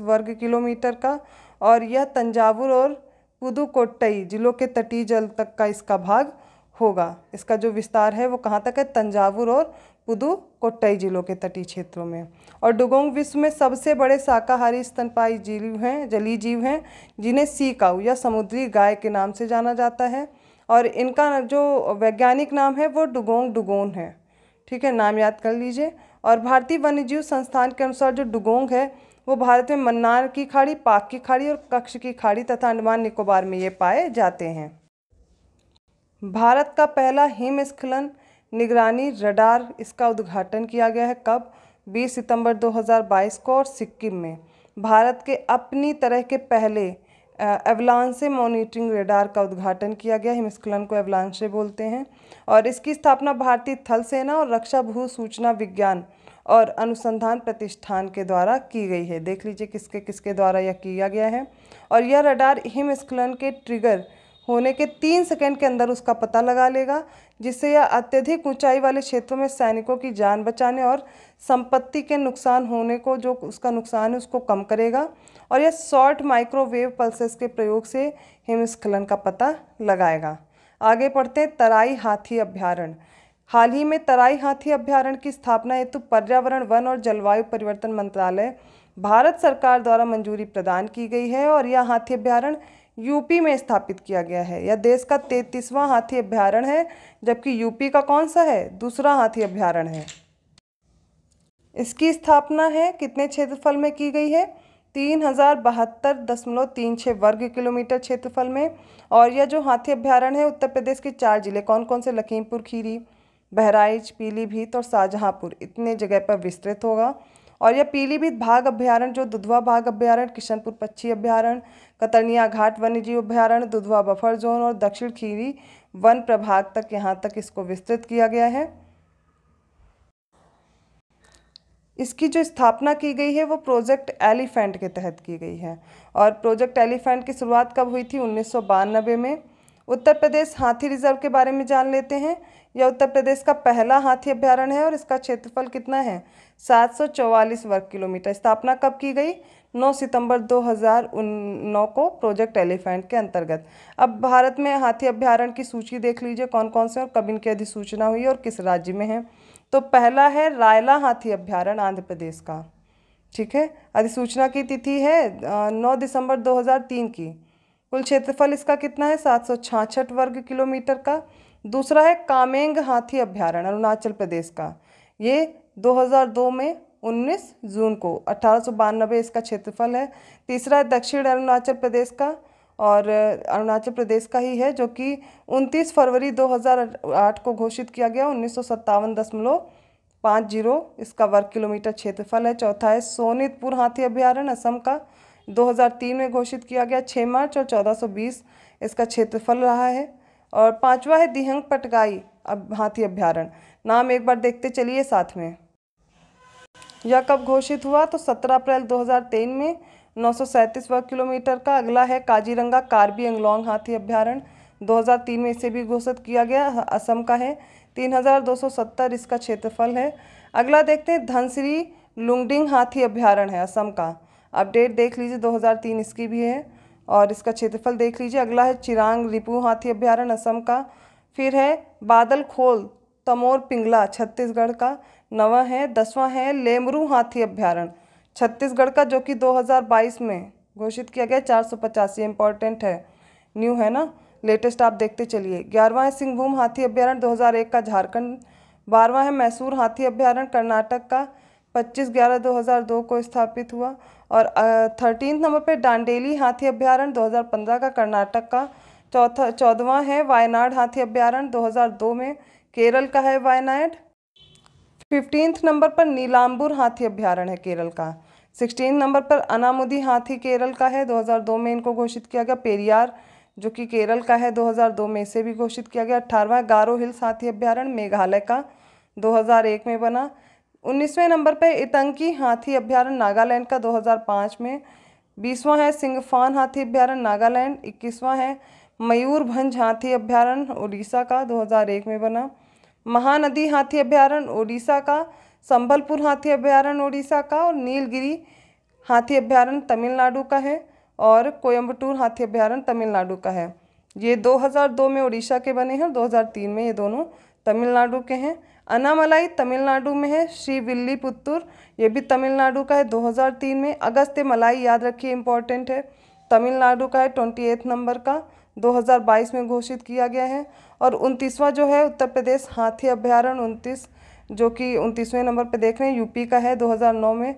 वर्ग किलोमीटर का और यह तंजावुर और पुदुकोट्टई जिलों के तटीय जल तक का इसका भाग होगा इसका जो विस्तार है वो कहाँ तक है तंजावुर और पुदुकोट्टई जिलों के तटीय क्षेत्रों में और डुगोंग विश्व में सबसे बड़े शाकाहारी स्तनपाई जीव हैं जलीय जीव हैं जिन्हें सी काऊ या समुद्री गाय के नाम से जाना जाता है और इनका जो वैज्ञानिक नाम है वो डुगोंग डुगोन है ठीक है नाम याद कर लीजिए और भारतीय वन्यजीव संस्थान के अनुसार जो डुगोंग है वो भारत में मन्नार की खाड़ी पाक की खाड़ी और कक्ष की खाड़ी तथा अंडमान निकोबार में ये पाए जाते हैं भारत का पहला हिमस्खलन निगरानी रडार इसका उद्घाटन किया गया है कब 20 सितंबर 2022 को और सिक्किम में भारत के अपनी तरह के पहले से मॉनिटरिंग रेडार का उद्घाटन किया गया हिमस्खलन को से बोलते हैं और इसकी स्थापना भारतीय थल सेना और रक्षा भू सूचना विज्ञान और अनुसंधान प्रतिष्ठान के द्वारा की गई है देख लीजिए किसके किसके द्वारा यह किया गया है और यह रडार हिमस्खलन के ट्रिगर होने के तीन सेकेंड के अंदर उसका पता लगा लेगा जिससे यह अत्यधिक ऊंचाई वाले क्षेत्रों में सैनिकों की जान बचाने और संपत्ति के नुकसान होने को जो उसका नुकसान है उसको कम करेगा और यह शॉर्ट माइक्रोवेव पल्सेस के प्रयोग से हिमस्खलन का पता लगाएगा आगे पढ़ते हैं तराई हाथी अभ्यारण हाल ही में तराई हाथी अभ्यारण की स्थापना हेतु पर्यावरण वन और जलवायु परिवर्तन मंत्रालय भारत सरकार द्वारा मंजूरी प्रदान की गई है और यह हाथी अभ्यारण यूपी में स्थापित किया गया है यह देश का तैतीसवां हाथी अभ्यारण है जबकि यूपी का कौन सा है दूसरा हाथी अभ्यारण है इसकी स्थापना है कितने क्षेत्रफल में की गई है तीन हज़ार बहत्तर दशमलव तीन छः वर्ग किलोमीटर क्षेत्रफल में और यह जो हाथी अभ्यारण्य है उत्तर प्रदेश के चार जिले कौन कौन से लखीमपुर खीरी बहराइच पीलीभीत और शाहजहाँपुर इतने जगह पर विस्तृत होगा और यह पीलीभीत भाग अभ्यारण जो दुधवा भाग अभ्यारण किशनपुर पक्षी अभ्यारण्य कतरनिया घाट वन्यजीव अभ्यारण दुधवा बफर जोन और दक्षिण खीरी वन प्रभाग तक यहाँ तक इसको विस्तृत किया गया है इसकी जो स्थापना की गई है वो प्रोजेक्ट एलिफेंट के तहत की गई है और प्रोजेक्ट एलिफेंट की शुरुआत कब हुई थी उन्नीस में उत्तर प्रदेश हाथी रिजर्व के बारे में जान लेते हैं यह उत्तर प्रदेश का पहला हाथी अभ्यारण्य है और इसका क्षेत्रफल कितना है 744 वर्ग किलोमीटर स्थापना कब की गई 9 सितंबर 2009 को प्रोजेक्ट एलिफेंट के अंतर्गत अब भारत में हाथी अभ्यारण्य की सूची देख लीजिए कौन कौन से और कब इनकी अधिसूचना हुई और किस राज्य में है तो पहला है रायला हाथी अभ्यारण्य आंध्र प्रदेश का ठीक है अधिसूचना की तिथि है नौ दिसंबर 2003 की कुल क्षेत्रफल इसका कितना है सात वर्ग किलोमीटर का दूसरा है कामेंग हाथी अभ्यारण्य अरुणाचल प्रदेश का ये 2002 में 19 जून को अठारह इसका क्षेत्रफल है तीसरा है दक्षिण अरुणाचल प्रदेश का और अरुणाचल प्रदेश का ही है जो कि 29 फरवरी 2008 को घोषित किया गया उन्नीस दशमलव पाँच जीरो इसका वर्ग किलोमीटर क्षेत्रफल है चौथा है सोनितपुर हाथी अभ्यारण्य असम का 2003 में घोषित किया गया 6 मार्च और 1420 इसका क्षेत्रफल रहा है और पांचवा है दिहंग पटगाई अब हाथी अभ्यारण्य नाम एक बार देखते चलिए साथ में यह कब घोषित हुआ तो 17 अप्रैल 2003 में नौ वर्ग किलोमीटर का अगला है काजीरंगा कार्बी अंगलोंग हाथी अभ्यारण्य 2003 में इसे भी घोषित किया गया असम का है 3270 इसका क्षेत्रफल है अगला देखते हैं धनसरी लुंगडिंग हाथी अभ्यारण्य है असम का अपडेट देख लीजिए 2003 इसकी भी है और इसका क्षेत्रफल देख लीजिए अगला है चिरांग रिपू हाथी अभ्यारण्य असम का फिर है बादल खोल तमोर पिंगला छत्तीसगढ़ का नवा है दसवां है लेमरू हाथी अभ्यारण्य छत्तीसगढ़ का जो कि 2022 में घोषित किया गया चार सौ पचासी इंपॉर्टेंट है न्यू है ना लेटेस्ट आप देखते चलिए ग्यारहवा है सिंहभूम हाथी अभ्यारण्य 2001 का झारखंड बारहवा है मैसूर हाथी अभ्यारण्य कर्नाटक का 25 ग्यारह 2002 को स्थापित हुआ और थर्टीन नंबर पे डांडेली हाथी अभ्यारण्य 2015 का कर्नाटक का चौथा चौदवा है वायनाड हाथी अभ्यारण्य 2002 में केरल का है वायनाड फिफ्टींथ नंबर पर नीलाम्बुर हाथी अभ्यारण्य है केरल का सिक्सटीन नंबर पर अनामुदी हाथी केरल का है 2002 में इनको घोषित किया गया पेरियार जो कि केरल का है 2002 में इसे भी घोषित किया गया अट्ठारहवा गारो हिल्स हाथी अभ्यारण्य मेघालय का 2001 में बना उन्नीसवें नंबर पर इतंकी हाथी अभ्यारण्य नागालैंड का 2005 में बीसवां है सिंगफान हाथी अभ्यारण्य नागालैंड इक्कीसवां है मयूरभंज हाथी अभ्यारण्य उड़ीसा का दो में बना महानदी हाथी अभ्यारण्य उड़ीसा का संबलपुर हाथी अभ्यारण्य उड़ीसा का और नीलगिरी हाथी अभ्यारण्य तमिलनाडु का है और कोयम्बटूर हाथी अभ्यारण्य तमिलनाडु का है ये 2002 में उड़ीसा के बने हैं और 2003 में ये दोनों तमिलनाडु के हैं अनामलाई तमिलनाडु में है श्री विल्ली पुत्तूर ये भी तमिलनाडु का है 2003 में अगस्त्य मलाई याद रखिए इम्पॉर्टेंट है तमिलनाडु का है ट्वेंटी नंबर का 2022 में घोषित किया गया है और उनतीसवां जो है उत्तर प्रदेश हाथी अभ्यारण्य उनतीस जो कि उनतीसवें नंबर पर देख रहे हैं यूपी का है 2009 में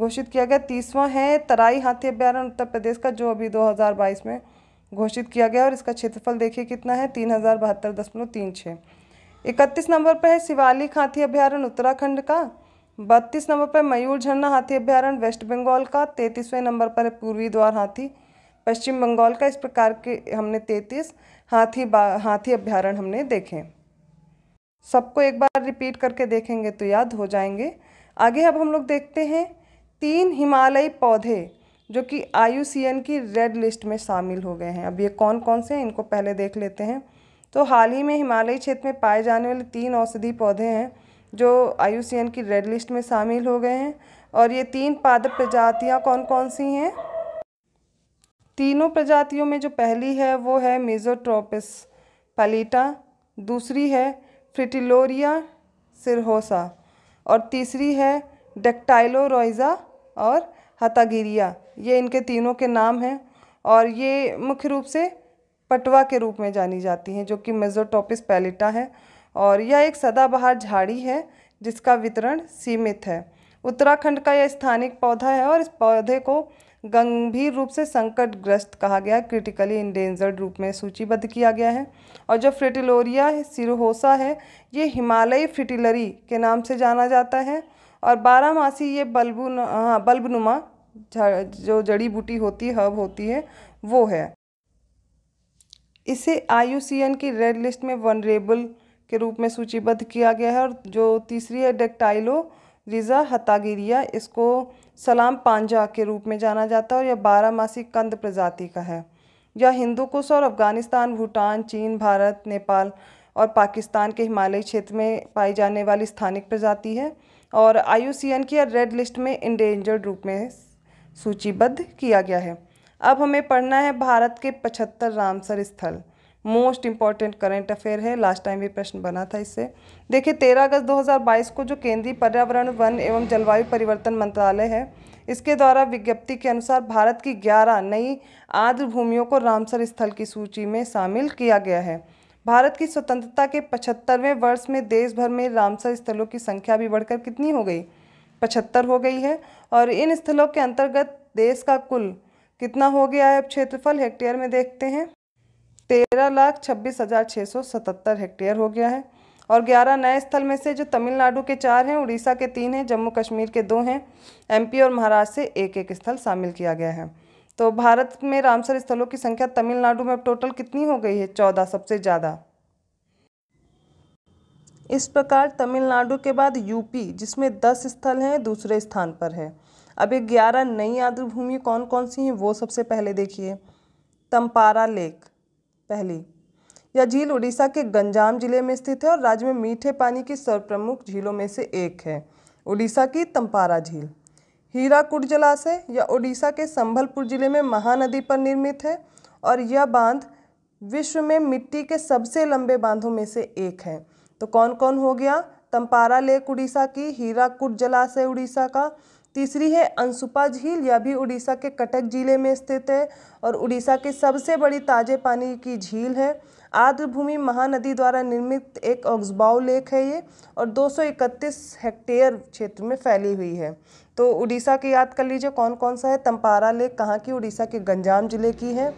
घोषित किया गया तीसवां है तराई हाथी अभ्यारण्य उत्तर प्रदेश का जो अभी 2022 में घोषित किया गया और इसका क्षेत्रफल देखिए कितना है तीन हज़ार बहत्तर दशमलव तीन छः इकतीस नंबर पर है शिवालिक हाथी अभ्यारण्य उत्तराखंड का बत्तीस नंबर पर मयूर झरना हाथी अभ्यारण्य वेस्ट बंगाल का तैंतीसवें नंबर पर है पूर्वी द्वार हाथी पश्चिम बंगाल का इस प्रकार के हमने तैंतीस हाथी हाथी अभ्यारण्य हमने देखे सबको एक बार रिपीट करके देखेंगे तो याद हो जाएंगे आगे अब हम लोग देखते हैं तीन हिमालयी पौधे जो कि आयु की रेड लिस्ट में शामिल हो गए हैं अब ये कौन कौन से हैं इनको पहले देख लेते हैं तो हाल ही में हिमालयी क्षेत्र में पाए जाने वाले तीन औषधि पौधे हैं जो आयु की रेड लिस्ट में शामिल हो गए हैं और ये तीन पादप प्रजातियाँ कौन कौन सी हैं तीनों प्रजातियों में जो पहली है वो है मेजोट्रोपिस पलीटा दूसरी है फ्रिटिलोरिया सिरहोसा और तीसरी है डेक्टाइलोरॉइज़ा और हतागिरिया ये इनके तीनों के नाम हैं और ये मुख्य रूप से पटवा के रूप में जानी जाती हैं जो कि मेजोटोपिस पैलिटा है और यह एक सदाबहार झाड़ी है जिसका वितरण सीमित है उत्तराखंड का यह स्थानिक पौधा है और इस पौधे को गंभीर रूप से संकटग्रस्त कहा गया है क्रिटिकली इंडेंजर्ड रूप में सूचीबद्ध किया गया है और जो फ्रिटिलोरिया सिरोहोसा है ये हिमालयी फ्रिटिलरी के नाम से जाना जाता है और बारहमासी ये बल्बु हाँ बल्बनुमा जो जड़ी बूटी होती है हर्ब होती है वो है इसे आई की रेड लिस्ट में वनरेबल के रूप में सूचीबद्ध किया गया है और जो तीसरी है डेक्टाइलो रिजा हतागिरिया इसको सलाम पांजा के रूप में जाना जाता है और यह बारहमासी कंद प्रजाति का है यह हिंदू कुश और अफगानिस्तान भूटान चीन भारत नेपाल और पाकिस्तान के हिमालयी क्षेत्र में पाई जाने वाली स्थानिक प्रजाति है और आई की रेड लिस्ट में इंडेंजर्ड रूप में सूचीबद्ध किया गया है अब हमें पढ़ना है भारत के पचहत्तर रामसर स्थल मोस्ट इंपॉर्टेंट करंट अफेयर है लास्ट टाइम भी प्रश्न बना था इससे देखिए 13 अगस्त 2022 को जो केंद्रीय पर्यावरण वन एवं जलवायु परिवर्तन मंत्रालय है इसके द्वारा विज्ञप्ति के अनुसार भारत की 11 नई आर्द्र भूमियों को रामसर स्थल की सूची में शामिल किया गया है भारत की स्वतंत्रता के पचहत्तरवें वर्ष में देश भर में रामसर स्थलों की संख्या भी बढ़कर कितनी हो गई पचहत्तर हो गई है और इन स्थलों के अंतर्गत देश का कुल कितना हो गया है अब क्षेत्रफल हेक्टेयर में देखते हैं तेरह लाख छब्बीस हज़ार छः सौ सतहत्तर हेक्टेयर हो गया है और ग्यारह नए स्थल में से जो तमिलनाडु के चार हैं उड़ीसा के तीन हैं जम्मू कश्मीर के दो हैं एमपी और महाराष्ट्र से एक एक स्थल शामिल किया गया है तो भारत में रामसर स्थलों की संख्या तमिलनाडु में अब टोटल कितनी हो गई है चौदह सबसे ज़्यादा इस प्रकार तमिलनाडु के बाद यूपी जिसमें दस स्थल हैं दूसरे स्थान पर है अब ये ग्यारह नई आर्द्रभूमि कौन कौन सी हैं वो सबसे पहले देखिए तंपारा लेक पहली यह झील उड़ीसा के गंजाम जिले में स्थित है और राज्य में मीठे पानी की सर्वप्रमुख झीलों में से एक है उड़ीसा की तंपारा झील हीराकुट जलाशय यह उड़ीसा के संभलपुर जिले में महानदी पर निर्मित है और यह बांध विश्व में मिट्टी के सबसे लंबे बांधों में से एक है तो कौन कौन हो गया तंपारा लेक उड़ीसा की हीराकुट जलाशय उड़ीसा का तीसरी है अंशुपा झील यह भी उड़ीसा के कटक जिले में स्थित है और उड़ीसा की सबसे बड़ी ताजे पानी की झील है आर्द्रभूमि महानदी द्वारा निर्मित एक ऑक्सबाव लेक है ये और 231 हेक्टेयर क्षेत्र में फैली हुई है तो उड़ीसा की याद कर लीजिए कौन कौन सा है तंपारा लेक कहाँ की उड़ीसा के गंजाम जिले की है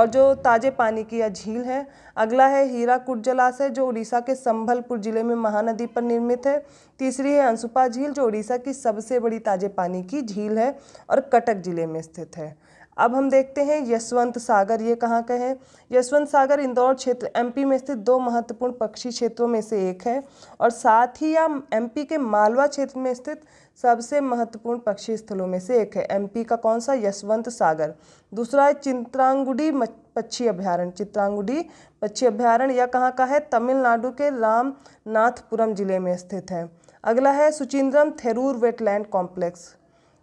और जो ताजे पानी की या झील है अगला है हीराकुट जलाशय जो उड़ीसा के संभलपुर जिले में महानदी पर निर्मित है तीसरी है अंसुपा झील जो उड़ीसा की सबसे बड़ी ताजे पानी की झील है और कटक जिले में स्थित है अब हम देखते हैं यशवंत सागर ये कहाँ का है यशवंत सागर इंदौर क्षेत्र एमपी में स्थित दो महत्वपूर्ण पक्षी क्षेत्रों में से एक है और साथ ही यह एमपी के मालवा क्षेत्र में स्थित सबसे महत्वपूर्ण पक्षी स्थलों में से एक है एमपी का कौन सा यशवंत सागर दूसरा है चित्रांगुडी पक्षी अभ्यारण्य चित्रांगुडी पक्षी अभ्यारण्य यह कहाँ का है तमिलनाडु के रामनाथपुरम जिले में स्थित है अगला है सुचिंद्रम थेरूर वेटलैंड कॉम्प्लेक्स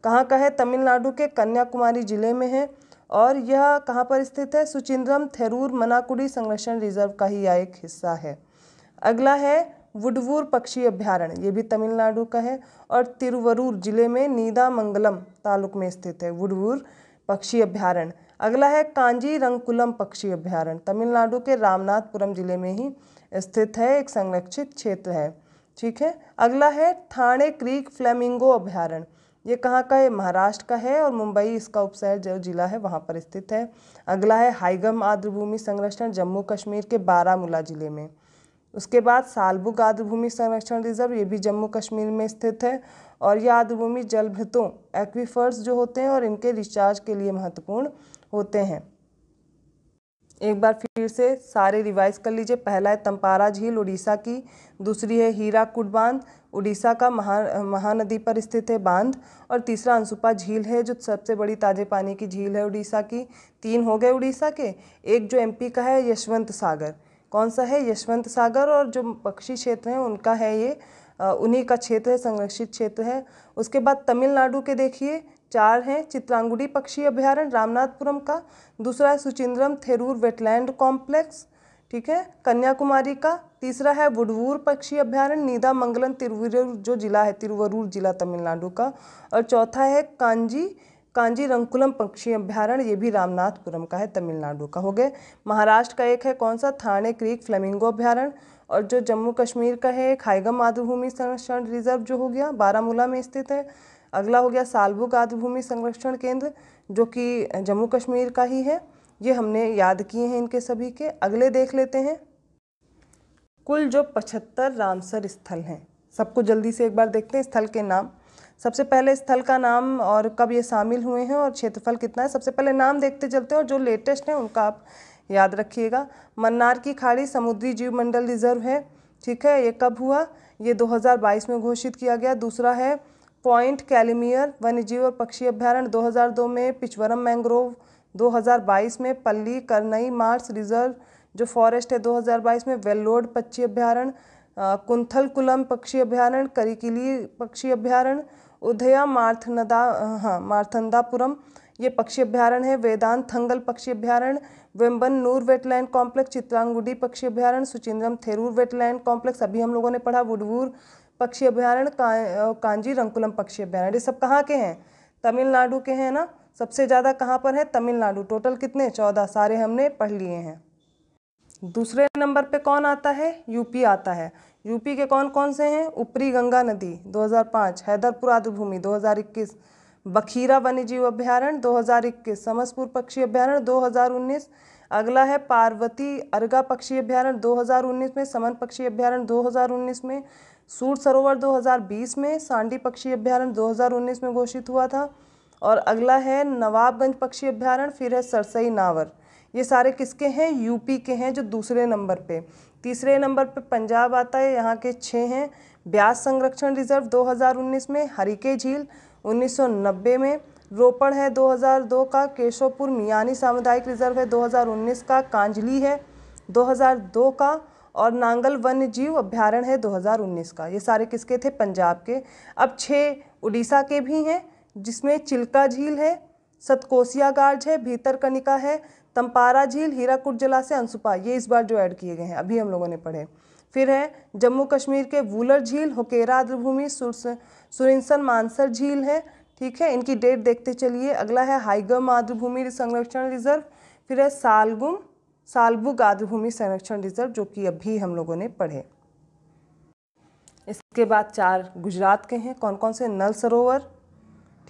कहाँ का है तमिलनाडु के कन्याकुमारी जिले में है और यह कहाँ पर स्थित है सुचिंद्रम थेरूर मनाकुडी संरक्षण रिजर्व का ही यह एक हिस्सा है अगला है वुडवूर पक्षी अभ्यारण्य ये भी तमिलनाडु का है और तिरुवरूर जिले में नीदामंगलम तालुक में स्थित है वुडवूर पक्षी अभ्यारण्य अगला है कांजी रंगकुलम पक्षी अभ्यारण्य तमिलनाडु के रामनाथपुरम जिले में ही स्थित है एक संरक्षित क्षेत्र है ठीक है अगला है थाणे क्रीक फ्लेमिंगो अभ्यारण्य ये कहाँ का है महाराष्ट्र का है और मुंबई इसका उपशहर जो जिला है वहाँ पर स्थित है अगला है हाइगम आर्द्रभूमि संरक्षण जम्मू कश्मीर के बारामूला ज़िले में उसके बाद सालबुक आर्द्रभूमि संरक्षण रिजर्व ये भी जम्मू कश्मीर में स्थित है और यह आर्द्रभूमि जलभृतों एक्वीफर्स जो होते हैं और इनके रिचार्ज के लिए महत्वपूर्ण होते हैं एक बार फिर से सारे रिवाइज कर लीजिए पहला है तंपारा झील उड़ीसा की दूसरी है कुट बांध उड़ीसा का महा महानदी पर स्थित है बांध और तीसरा अंशुपा झील है जो सबसे बड़ी ताजे पानी की झील है उड़ीसा की तीन हो गए उड़ीसा के एक जो एमपी का है यशवंत सागर कौन सा है यशवंत सागर और जो पक्षी क्षेत्र हैं उनका है ये उन्हीं का क्षेत्र है संरक्षित क्षेत्र है उसके बाद तमिलनाडु के देखिए चार हैं चित्रांगुडी पक्षी अभ्यारण्य रामनाथपुरम का दूसरा है सुचिंद्रम थेरूर वेटलैंड कॉम्प्लेक्स ठीक है कन्याकुमारी का तीसरा है वुडवूर पक्षी अभ्यारण्य नीदा मंगलन तिरुवरूर जो जिला है तिरुवरूर जिला तमिलनाडु का और चौथा है कांजी कांजी रंकुलम पक्षी अभ्यारण्य ये भी रामनाथपुरम का है तमिलनाडु का हो गया महाराष्ट्र का एक है कौन सा थाने क्रीक फ्लेमिंगो अभ्यारण्य और जो जम्मू कश्मीर का है एक हाइगम मातृभूमि संरक्षण रिजर्व जो हो गया बारामूला में स्थित है अगला हो गया सालबुक आदिभूमि संरक्षण केंद्र जो कि जम्मू कश्मीर का ही है ये हमने याद किए हैं इनके सभी के अगले देख लेते हैं कुल जो पचहत्तर रामसर स्थल हैं सबको जल्दी से एक बार देखते हैं स्थल के नाम सबसे पहले स्थल का नाम और कब ये शामिल हुए हैं और क्षेत्रफल कितना है सबसे पहले नाम देखते चलते हैं और जो लेटेस्ट हैं उनका आप याद रखिएगा मन्नार की खाड़ी समुद्री जीव मंडल रिजर्व है ठीक है ये कब हुआ ये 2022 में घोषित किया गया दूसरा है पॉइंट कैलिमियर वन्यजीव और पक्षी अभ्यारण्य 2002 में पिचवरम मैंग्रोव 2022 में पल्ली करनई मार्स रिजर्व जो फॉरेस्ट है 2022 में वेल्लोड पक्षी अभ्यारण्य कुंथलकुलम पक्षी अभ्यारण्य करिकिली पक्षी अभ्यारण्य उदया मार्थनदा हाँ मार्थंदापुरम ये पक्षी अभ्यारण्य है वेदांत थंगल पक्षी अभ्यारण्य वेम्बन नूर वेटलैंड कॉम्प्लेक्स चित्रांगुडी पक्षी अभ्यारण्य सुचिंद्रम थेरूर वेटलैंड कॉम्प्लेक्स अभी हम लोगों ने पढ़ा वुडवूर पक्षी अभ्यारण्य का, रंगकुलम पक्षी अभ्यारण्य ये सब कहाँ के हैं तमिलनाडु के हैं ना सबसे ज़्यादा कहाँ पर है तमिलनाडु टोटल कितने चौदह सारे हमने पढ़ लिए हैं दूसरे नंबर पे कौन आता है यूपी आता है यूपी के कौन कौन से हैं ऊपरी गंगा नदी 2005 हैदरपुर आदिभूमि 2021 बखीरा वन्यजीव अभ्यारण्य 2021 समसपुर पक्षी अभ्यारण्य 2019 अगला है पार्वती अर्गा पक्षी अभ्यारण्य 2019 में समन पक्षी अभ्यारण्य 2019 में सूट सरोवर 2020 में सांडी पक्षी अभ्यारण 2019 में घोषित हुआ था और अगला है नवाबगंज पक्षी अभ्यारण फिर है सरसई नावर ये सारे किसके हैं यूपी के हैं जो दूसरे नंबर पे तीसरे नंबर पे पंजाब आता है यहाँ के छः हैं ब्यास संरक्षण रिजर्व 2019 में हरिके झील 1990 में रोपड़ है 2002 का केशवपुर मियानी सामुदायिक रिजर्व है 2019 का कांजली है 2002 का और नांगल वन्य जीव अभ्यारण्य है 2019 का ये सारे किसके थे पंजाब के अब छः उड़ीसा के भी हैं जिसमें चिल्का झील है सतकोसिया गार्ज है भीतरकनिका है तंपारा झील हीराकुट जलाशय अंसुपा ये इस बार जो ऐड किए गए हैं अभी हम लोगों ने पढ़े फिर है जम्मू कश्मीर के वूलर झील होकेरा आर्द्रभूमि सुरिंसन मानसर झील है ठीक है इनकी डेट देखते चलिए अगला है हाइगम आर्द्रभूमि संरक्षण रिजर्व फिर है सालगुम सालबुग भूमि संरक्षण रिजर्व जो कि अभी हम लोगों ने पढ़े इसके बाद चार गुजरात के हैं कौन कौन से नल सरोवर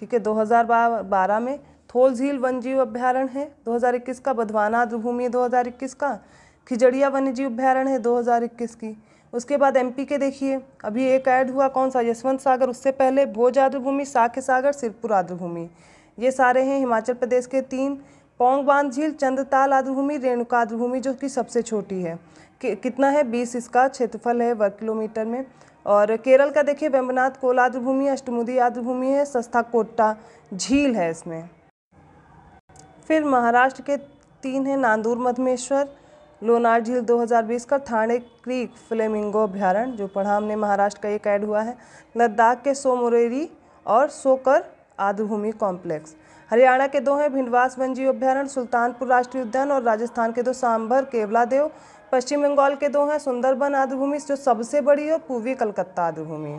ठीक है 2012 में थोल झील वन जीव अभ्यारण्य है 2021 का बधवाना आदिभूमि है 2021 का खिजड़िया वन्यजीव अभ्यारण्य है 2021 की उसके बाद एमपी के देखिए अभी एक ऐड हुआ कौन सा यशवंत सागर उससे पहले भोज भूमि साख्य सागर सिरपुर भूमि ये सारे हैं हिमाचल प्रदेश के तीन पोंग बांध झील चंद्रताल आद्रभूमि रेणुका आद्रभूमि जो कि सबसे छोटी है कि, कितना है बीस इसका क्षेत्रफल है वर्ग किलोमीटर में और केरल का देखिए वेम्बनाथ कोल आद्रभूमि अष्टमुदी आद्रभूमि है सस्था कोटा झील है इसमें फिर महाराष्ट्र के तीन है नांदूर मधमेश्वर लोनार झील 2020 का थाणे क्रीक फ्लेमिंगो अभ्यारण्य जो पढ़ा हमने महाराष्ट्र का एक ऐड हुआ है लद्दाख के सोमोरेरी और सोकर आदिभूमि कॉम्प्लेक्स हरियाणा के दो हैं भिंडवास वनजीव अभ्यारण्य सुल्तानपुर राष्ट्रीय उद्यान और राजस्थान के दो सांभर केवलादेव पश्चिम बंगाल के दो हैं सुंदरबन आर्द्रभूमि जो सबसे बड़ी है और पूर्वी कलकत्ता आर्द्रभूमि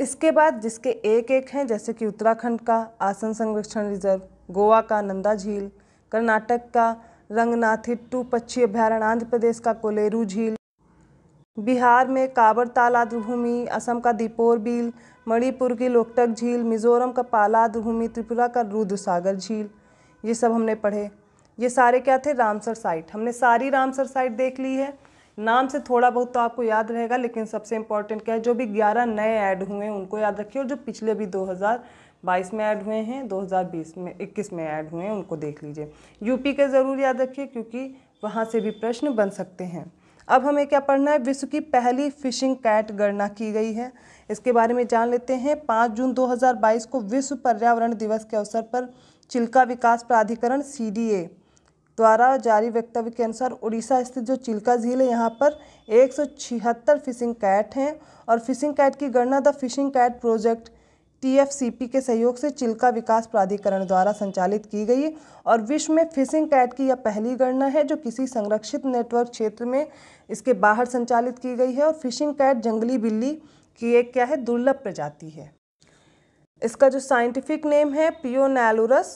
इसके बाद जिसके एक एक हैं जैसे कि उत्तराखंड का आसन संरक्षण रिजर्व गोवा का नंदा झील कर्नाटक का रंगनाथिट्टू पक्षी अभ्यारण्य आंध्र प्रदेश का कोलेरू झील बिहार में काबर तालाद भूमि असम का दीपोर बिल मणिपुर की लोकटक झील मिजोरम का पालाद भूमि त्रिपुरा का रुद्रसागर झील ये सब हमने पढ़े ये सारे क्या थे रामसर साइट हमने सारी रामसर साइट देख ली है नाम से थोड़ा बहुत तो आपको याद रहेगा लेकिन सबसे इम्पॉर्टेंट क्या है जो भी 11 नए ऐड हुए हैं उनको याद रखिए और जो पिछले भी 2022 में ऐड हुए हैं 2020 में 21 में ऐड हुए हैं उनको देख लीजिए यूपी के ज़रूर याद रखिए क्योंकि वहाँ से भी प्रश्न बन सकते हैं अब हमें क्या पढ़ना है विश्व की पहली फिशिंग कैट गणना की गई है इसके बारे में जान लेते हैं पाँच जून 2022 को विश्व पर्यावरण दिवस के अवसर पर चिल्का विकास प्राधिकरण सी द्वारा जारी वक्तव्य के अनुसार उड़ीसा स्थित जो चिल्का झील है यहाँ पर एक फिशिंग कैट हैं और फिशिंग कैट की गणना the fishing cat project TFCP के सहयोग से चिल्का विकास प्राधिकरण द्वारा संचालित की गई और विश्व में फिशिंग कैट की यह पहली गणना है जो किसी संरक्षित नेटवर्क क्षेत्र में इसके बाहर संचालित की गई है और फिशिंग कैट जंगली बिल्ली की एक क्या है दुर्लभ प्रजाति है इसका जो साइंटिफिक नेम है पियोनैलुरस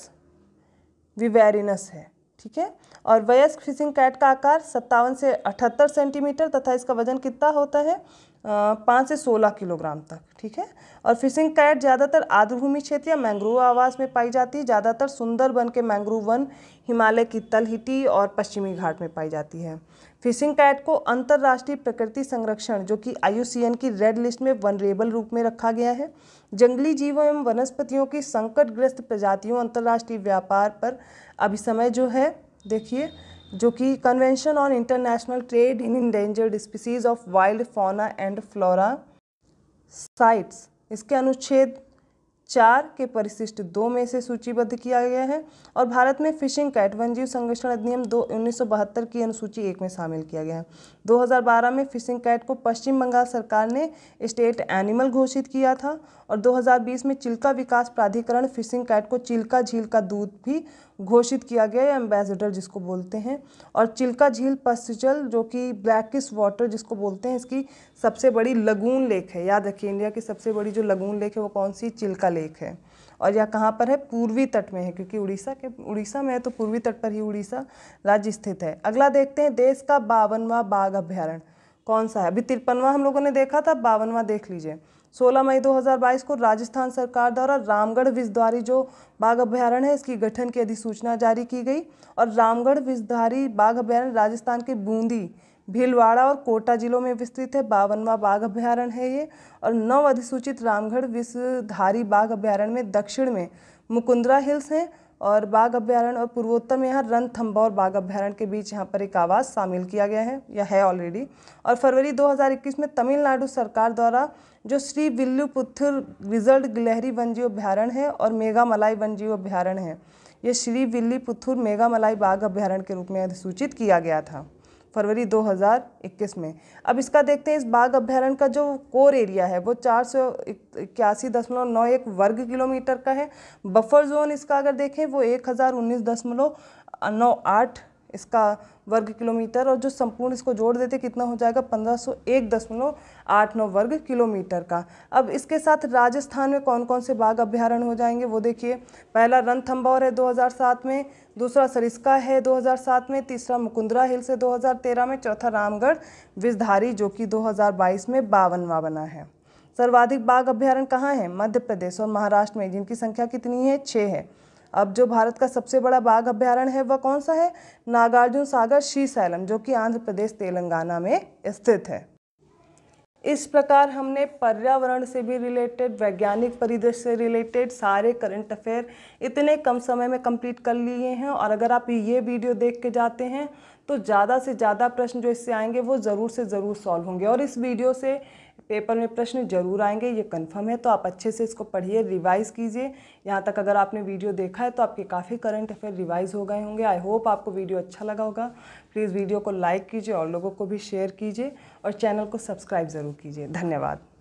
विवेरिनस है ठीक है और वयस्क फिशिंग कैट का आकार सत्तावन से अठहत्तर सेंटीमीटर तथा इसका वजन कितना होता है पाँच से सोलह किलोग्राम तक ठीक है और फिशिंग कैट ज़्यादातर आर्द्रभूमि क्षेत्र या मैंग्रोव आवास में पाई जाती है ज़्यादातर सुंदर वन के मैंग्रोव वन हिमालय की तलहिटी और पश्चिमी घाट में पाई जाती है फिशिंग कैट को अंतर्राष्ट्रीय प्रकृति संरक्षण जो कि आयुसीएन की रेड लिस्ट में वनरेबल रूप में रखा गया है जंगली जीवों एवं वनस्पतियों की संकटग्रस्त प्रजातियों अंतर्राष्ट्रीय व्यापार पर अभिसमय जो है देखिए जो कि convention on international trade in endangered species of wild fauna and flora CITES इसके अनुच्छेद चार के परिशिष्ट दो में से सूचीबद्ध किया गया है और भारत में फिशिंग कैट वन्यजीव संरक्षण अधिनियम दो उन्नीस की अनुसूची एक में शामिल किया गया है 2012 में फिशिंग कैट को पश्चिम बंगाल सरकार ने स्टेट एनिमल घोषित किया था और 2020 में चिल्का विकास प्राधिकरण फिशिंग कैट को चिल्का झील का दूध भी घोषित किया गया है एम्बेसडर जिसको बोलते हैं और चिल्का झील पश्चिचल जो कि ब्लैकिस वाटर जिसको बोलते हैं इसकी सबसे बड़ी लगून लेक है याद रखिए इंडिया की सबसे बड़ी जो लगून लेक है वो कौन सी चिल्का लेक है और यह कहाँ पर है पूर्वी तट में है क्योंकि उड़ीसा के उड़ीसा में है तो पूर्वी तट पर ही उड़ीसा राज्य स्थित है अगला देखते हैं देश का बावनवा बाघ अभ्यारण कौन सा है अभी तिरपनवा हम लोगों ने देखा था बावनवा देख लीजिए 16 मई 2022 को राजस्थान सरकार द्वारा रामगढ़ विषधारी जो बाघ अभ्यारण्य है इसकी गठन की अधिसूचना जारी की गई और रामगढ़ विषधारी बाघ अभ्यारण्य राजस्थान के बूंदी भीलवाड़ा और कोटा जिलों में विस्तृत है बावनवा बाघ अभ्यारण है ये और नव अधिसूचित रामगढ़ विश्वधारी बाघ अभ्यारण्य में दक्षिण में मुकुंदरा हिल्स हैं और बाघ अभ्यारण्य और पूर्वोत्तर में यहाँ रणथम्बौर बाघ अभ्यारण्य के बीच यहाँ पर एक आवास शामिल किया गया है या है ऑलरेडी और फरवरी 2021 में तमिलनाडु सरकार द्वारा जो श्री विल्लुपुथुर रिजल्ट गिलहरी वनजीव अभ्यारण्य है और मेघामलाई वनजीव अभ्यारण्य है ये श्री विल्लीपुथुर मेघामलाई बाघ अभ्यारण्य के रूप में अधिसूचित किया गया था फरवरी 2021 में अब इसका देखते हैं इस बाघ अभ्यारण का जो कोर एरिया है वो चार सौ इक्यासी दशमलव नौ एक वर्ग किलोमीटर का है बफर जोन इसका अगर देखें वो एक हज़ार उन्नीस दशमलव नौ आठ इसका वर्ग किलोमीटर और जो संपूर्ण इसको जोड़ देते कितना हो जाएगा पंद्रह सौ एक दशमलव आठ नौ वर्ग किलोमीटर का अब इसके साथ राजस्थान में कौन कौन से बाघ अभ्यारण्य हो जाएंगे वो देखिए पहला रणथम्बौर है 2007 में दूसरा सरिस्का है 2007 में तीसरा मुकुंदरा हिल्स है 2013 में चौथा रामगढ़ विजधारी जो कि 2022 में बावनवा बना है सर्वाधिक बाघ अभ्यारण्य कहाँ है मध्य प्रदेश और महाराष्ट्र में जिनकी संख्या कितनी है छः है अब जो भारत का सबसे बड़ा बाघ अभ्यारण्य है वह कौन सा है नागार्जुन सागर सैलम जो कि आंध्र प्रदेश तेलंगाना में स्थित है इस प्रकार हमने पर्यावरण से भी रिलेटेड वैज्ञानिक परिदृश्य से रिलेटेड सारे करंट अफेयर इतने कम समय में कंप्लीट कर लिए हैं और अगर आप ये वीडियो देख के जाते हैं तो ज़्यादा से ज़्यादा प्रश्न जो इससे आएंगे वो ज़रूर से ज़रूर सॉल्व होंगे और इस वीडियो से पेपर में प्रश्न जरूर आएंगे ये कन्फर्म है तो आप अच्छे से इसको पढ़िए रिवाइज़ कीजिए यहाँ तक अगर आपने वीडियो देखा है तो आपके काफ़ी करंट अफेयर रिवाइज़ हो गए होंगे आई होप आपको वीडियो अच्छा लगा होगा प्लीज़ वीडियो को लाइक कीजिए और लोगों को भी शेयर कीजिए और चैनल को सब्सक्राइब ज़रूर कीजिए धन्यवाद